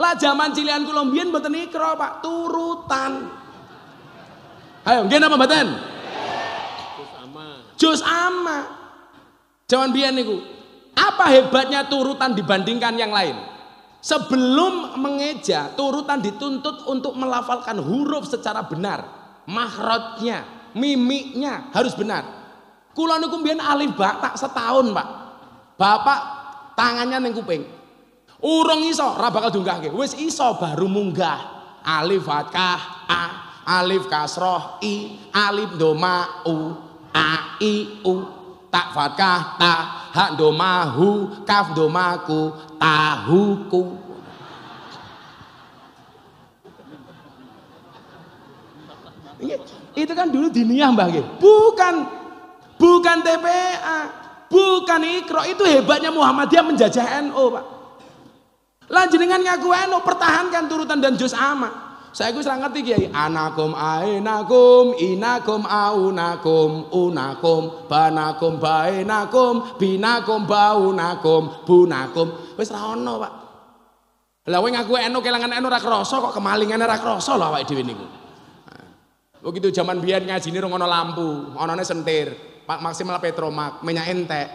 Lah zaman cilian kula mbiyen mboten Pak, turutan. Ayo, gini apa mboten? Jus ama. Jus ama. Jaman biyen niku. Apa hebatnya turutan dibandingkan yang lain? Sebelum mengeja, turutan dituntut untuk melafalkan huruf secara benar. Mahrotnya, mimiknya harus benar. Kulo niku mbiyen alif ba tak setahun, Pak. Bapak tangannya ning kuping. Urung iso, rabakal bakal dunggahke. Wis iso baru munggah. Alif fatkah a alif kasroh i alif doma u a i u tak fatkah ta ha domahu kaf domaku tahuku iya, itu kan dulu diniah mbah bukan bukan TPA bukan ikro itu hebatnya Muhammadiyah menjajah NO pak lanjut dengan ngaku NO pertahankan turutan dan juz amat saya gue serang ngerti kiai. Anakum ainakum inakum aunakum unakum banakum bainakum binakum baunakum bunakum. Wes rano Pak. Lah kowe aku eno kelangan eno ra kok kemalingan eno krasa lho awake dhewe niku. Nah. Begitu zaman biyen ngaji rong ono lampu, onone sentir, Pak maksimal petromak, minyak entek.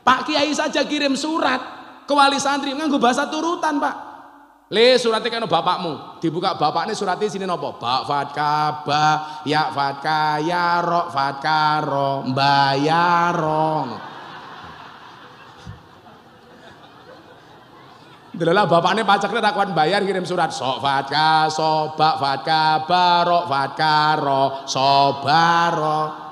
Pak Kiai saja kirim surat ke wali santri nganggo bahasa turutan, Pak. Le surate kena bapakmu. Dibuka bapaknya surate sini nopo? Bak fat kaba, ya fat kaya ro fat karo, mbayarong. Delala bapaknya pacaknya takwan bayar kirim surat sok fat ka sobak fat kaba ro fat karo sobaro.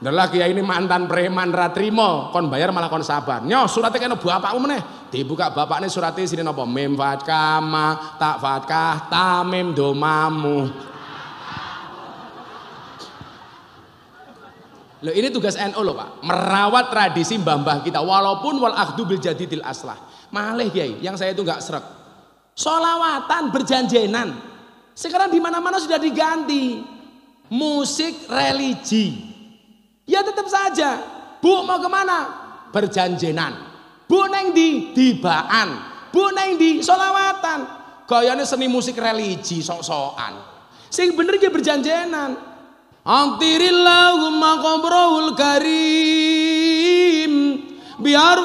Dalam kiai ini mantan preman Ratrimo kon bayar malah kon sabar. Nyo surate kene bapakmu meneh. Dibuka bapakne suratnya sini nopo Mim kama tak fatkah, tamim domamu. Loh ini tugas NU loh Pak, merawat tradisi mbah kita walaupun wal akhdu bil jadidil aslah. Malih Kiai, yang saya itu nggak serak. Solawatan berjanjenan. Sekarang di mana-mana sudah diganti. Musik religi. Ya tetap saja. Bu mau kemana? Berjanjenan. Bu neng di dibaan. Bu neng di solawatan. ini seni musik religi sok-sokan. Sing bener dia berjanjenan. Antirillahumma qabrahul karim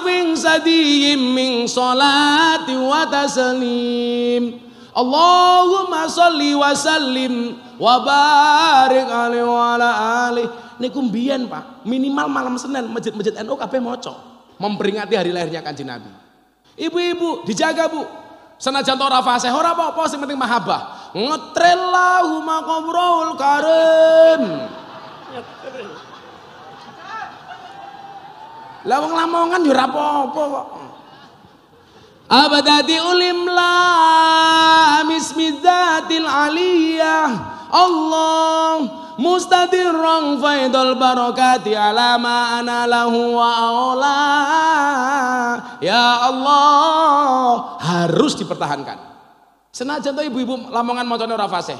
wing sadiyim min salati wa taslim. Allahumma salli wa sallim wa barik alaihi wa ala alihi niku mbiyen Pak, minimal malam Senin masjid-masjid NU kabeh maca memperingati hari lahirnya Kanjeng Nabi. Ibu-ibu dijaga Bu. Senajan ora fasih ora apa-apa sing penting mahabbah. Ngetrelahu maqabrul karim. Lah wong lamongan yo ora apa-apa kok. Abadati la mismizatil aliyah Allah mustadirran faidul barakati ala ma ana lahu wa aula ya Allah harus dipertahankan senajan tuh ibu-ibu lamongan macane ora fasih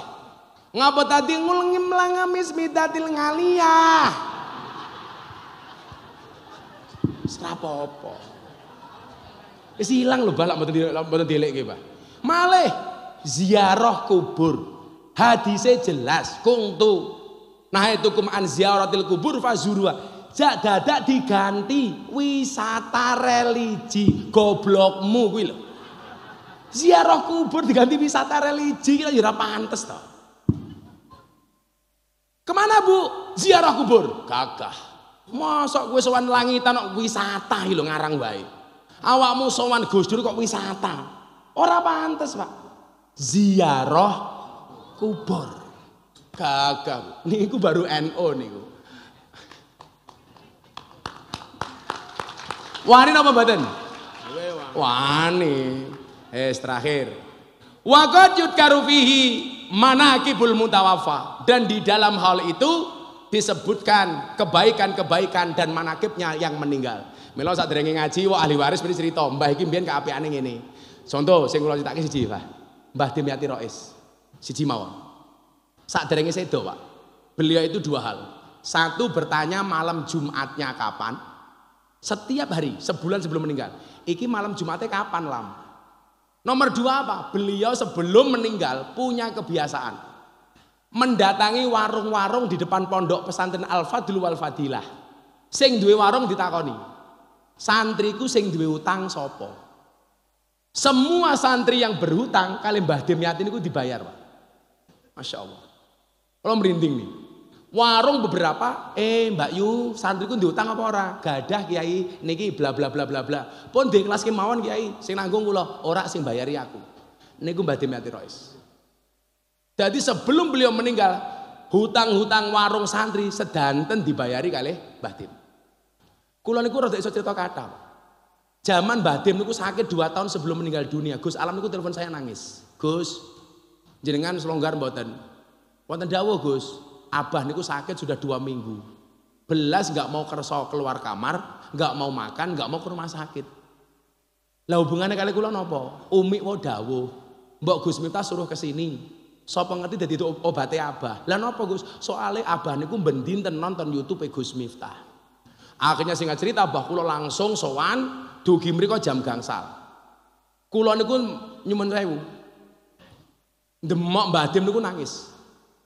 ngapa tadi ngulangi langamis midatil ngaliyah serapopo wis ilang lho balak mboten mboten dilek Pak malih ziarah kubur hadise jelas kungtu Nah itu kum an ziaratil kubur fazurwa. Jak dadak diganti wisata religi goblokmu kuwi lho. Ziarah kubur diganti wisata religi kita ya ora pantes to. Kemana bu? Ziarah kubur. Gagah. masuk kowe sowan langitan kok wisata lho ngarang wae. Awakmu sowan Gus Dur kok wisata. Ora pantes, Pak. Ziarah kubur nih Niku baru NO niku. Wani apa badan? Wani. Eh terakhir. yud karufihi mana manakibul mutawafa dan di dalam hal itu disebutkan kebaikan-kebaikan dan manakibnya yang meninggal. Mila saat derenge ngaji wah ahli waris beri cerita, Mbah ke api aning ini. Contoh sing kula ke siji, mbah. Mbah Dimyati Rois. Siji mawon. Saat derengi sedo pak. Beliau itu dua hal. Satu bertanya malam Jumatnya kapan. Setiap hari, sebulan sebelum meninggal. Iki malam Jumatnya kapan lam? Nomor dua apa? Beliau sebelum meninggal punya kebiasaan. Mendatangi warung-warung di depan pondok pesantren Al-Fadlu Wal-Fadilah. Sing duwe warung ditakoni. Santriku sing duwe utang sopo. Semua santri yang berhutang kali Mbah Demyatin itu dibayar, Pak. Masya Allah. Kalau merinding nih. Warung beberapa, eh Mbak Yu, santri santriku diutang apa ora? Gadah Kiai, niki bla bla bla bla bla. Pun di kelas kemauan Kiai, sing nanggung kula, ora sing bayari aku. Niku Mbak Dimyati Rois. Jadi sebelum beliau meninggal, hutang-hutang warung santri sedanten dibayari kali Mbak Dim. Kula niku rada iso cerita kata, Zaman Mbak Dim niku sakit dua tahun sebelum meninggal dunia. Gus Alam niku telepon saya nangis. Gus, jenengan selonggar mboten? Wonten dawuh Gus, abah niku sakit sudah dua minggu. Belas nggak mau kerso keluar kamar, nggak mau makan, nggak mau ke rumah sakit. Lah hubungannya kali kula nopo? Umi mau dawuh, Mbok Gus Miftah suruh ke sini. Sapa ngerti dadi obate abah. Lah nopo Gus? Soale abah niku ben dinten nonton YouTube e Gus Miftah. Akhirnya singkat cerita abah kula langsung sowan dugi mriku jam gangsal. Kula niku nyuwun sewu. Demok Mbah Dim niku nangis.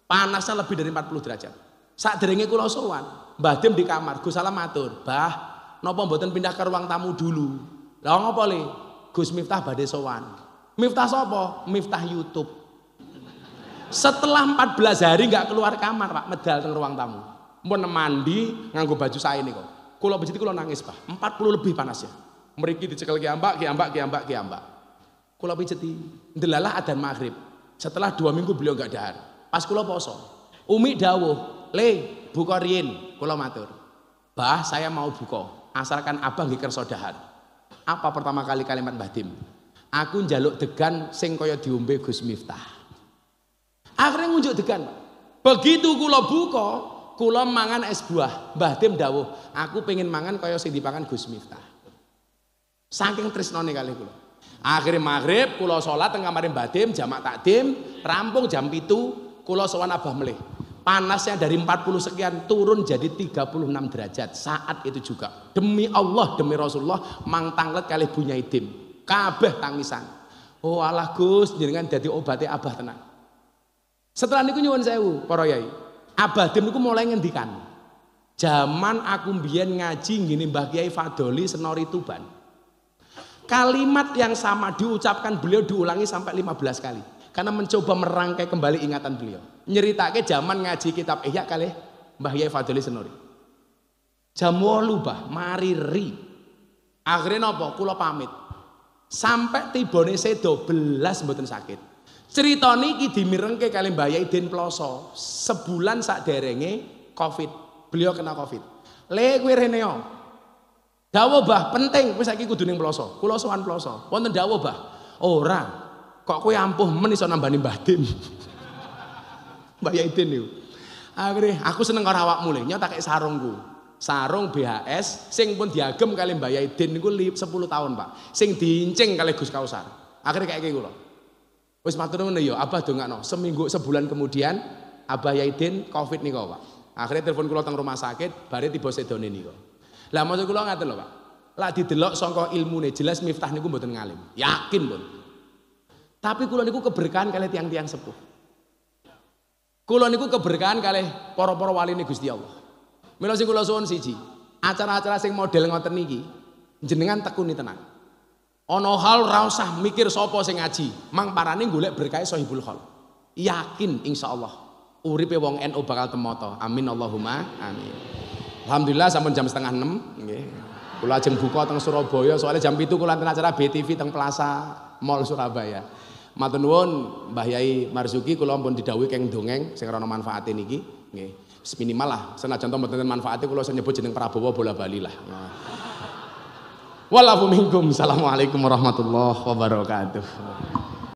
Panasnya lebih dari 40 derajat. Saat deringnya kulo sowan, Mbah Dim di kamar, Gus Salam matur, "Bah, napa mboten pindah ke ruang tamu dulu?" Lah ngopo le? Gus Miftah badhe sowan. Miftah sopo, Miftah YouTube. Setelah 14 hari nggak keluar kamar, Pak, medal teng ruang tamu. Mun mandi nganggo baju saya ini kok. Kulo bejeti kula nangis, Pak. 40 lebih panasnya. Meriki dicekel kiambak, kiambak, kiambak, kiambak. Kula pijeti, ndelalah adzan maghrib. Setelah dua minggu beliau nggak dahar pas kula poso. Umi dawuh, "Le, buka riyin." Kula matur. "Bah, saya mau buka, asalkan abang nggih sodahan. Apa pertama kali kalimat Mbah Dim? Aku njaluk degan sing kaya diombe Gus Miftah. Akhirnya ngunjuk degan, Begitu kula buka, kula mangan es buah. Mbah Dim dawuh, aku pengen mangan kaya sing dipangan Gus Miftah. Saking tresnane kali kula. Akhirnya maghrib Kulo sholat tengah kamarin Mbah Dim jamak takdim, rampung jam itu. Kulo sowan abah melih. Panasnya dari 40 sekian turun jadi 36 derajat saat itu juga. Demi Allah, demi Rasulullah, mang tanglet kali punya idim. Kabeh tangisan. Oh Allah Gus, jenengan jadi obatnya abah tenang. Setelah niku nyuwun sewu para yai. Abah dim niku mulai ngendikan. Zaman aku mbiyen ngaji ngene Mbah Kiai Fadoli Senori Tuban. Kalimat yang sama diucapkan beliau diulangi sampai 15 kali. Karena mencoba merangkai kembali ingatan beliau. Nyeritake zaman ngaji kitab Ihya kali Mbah Yai Fadli Senuri. Jam 8 Mbah, mari ri. Akhirnya nopo kulo pamit. Sampai tibone dua belas mboten sakit. Cerita niki dimirengke kali Mbah Yai Den Ploso. Sebulan sak derenge Covid. Beliau kena Covid. lewe reneo, Dawa Bah penting wis saiki kudu ning Ploso. Kula sowan Ploso. Wonten dawa Bah. orang. Kok kue ampuh meni so nambah Mbah Din. Mbah Yaidin yuk. Akhirnya aku seneng kau awakmu mulai nyata kayak sarungku. Sarung BHS sing pun diagem kali Mbah Yaidin lip sepuluh tahun, Pak. Sing diinceng kali Gus Kausar. Akhirnya kayak gue gitu loh. Wis matur nih yo. Abah no Seminggu sebulan kemudian Abah Yaidin Covid nih Pak. Akhirnya telepon gula teng rumah sakit, di tiba sedone nika. Lah maksud gula nggak telo Pak. Lah didelok ilmu nih. jelas Miftah nih gue buatin ngalim. Yakin, Bun. Tapi kuloniku niku keberkahan kali tiang-tiang sepuh. Kuloniku niku keberkahan kali poro wali nih Gusti Allah. Mila sing kulo suwun siji, acara-acara sing model ngoten niki jenengan tekuni tenang. Ono hal ra usah mikir sapa sing ngaji, mang parane golek berkah sohibul khol. Yakin insya Allah uripe wong NU bakal temoto. Amin Allahumma amin. Alhamdulillah sampun jam setengah enam. nggih. Kula ajeng buka teng Surabaya soalnya jam itu kula acara BTV teng Plaza Mall Surabaya. Matur nuwun Mbah Yai Marzuki kula ampun didhawuhi keng dongeng sing ora manfaate niki nggih. Minimal lah senajan to mboten manfaate kula saya nyebut jeneng Prabowo bola-bali lah. Wallahu minkum. Assalamualaikum warahmatullahi wabarakatuh.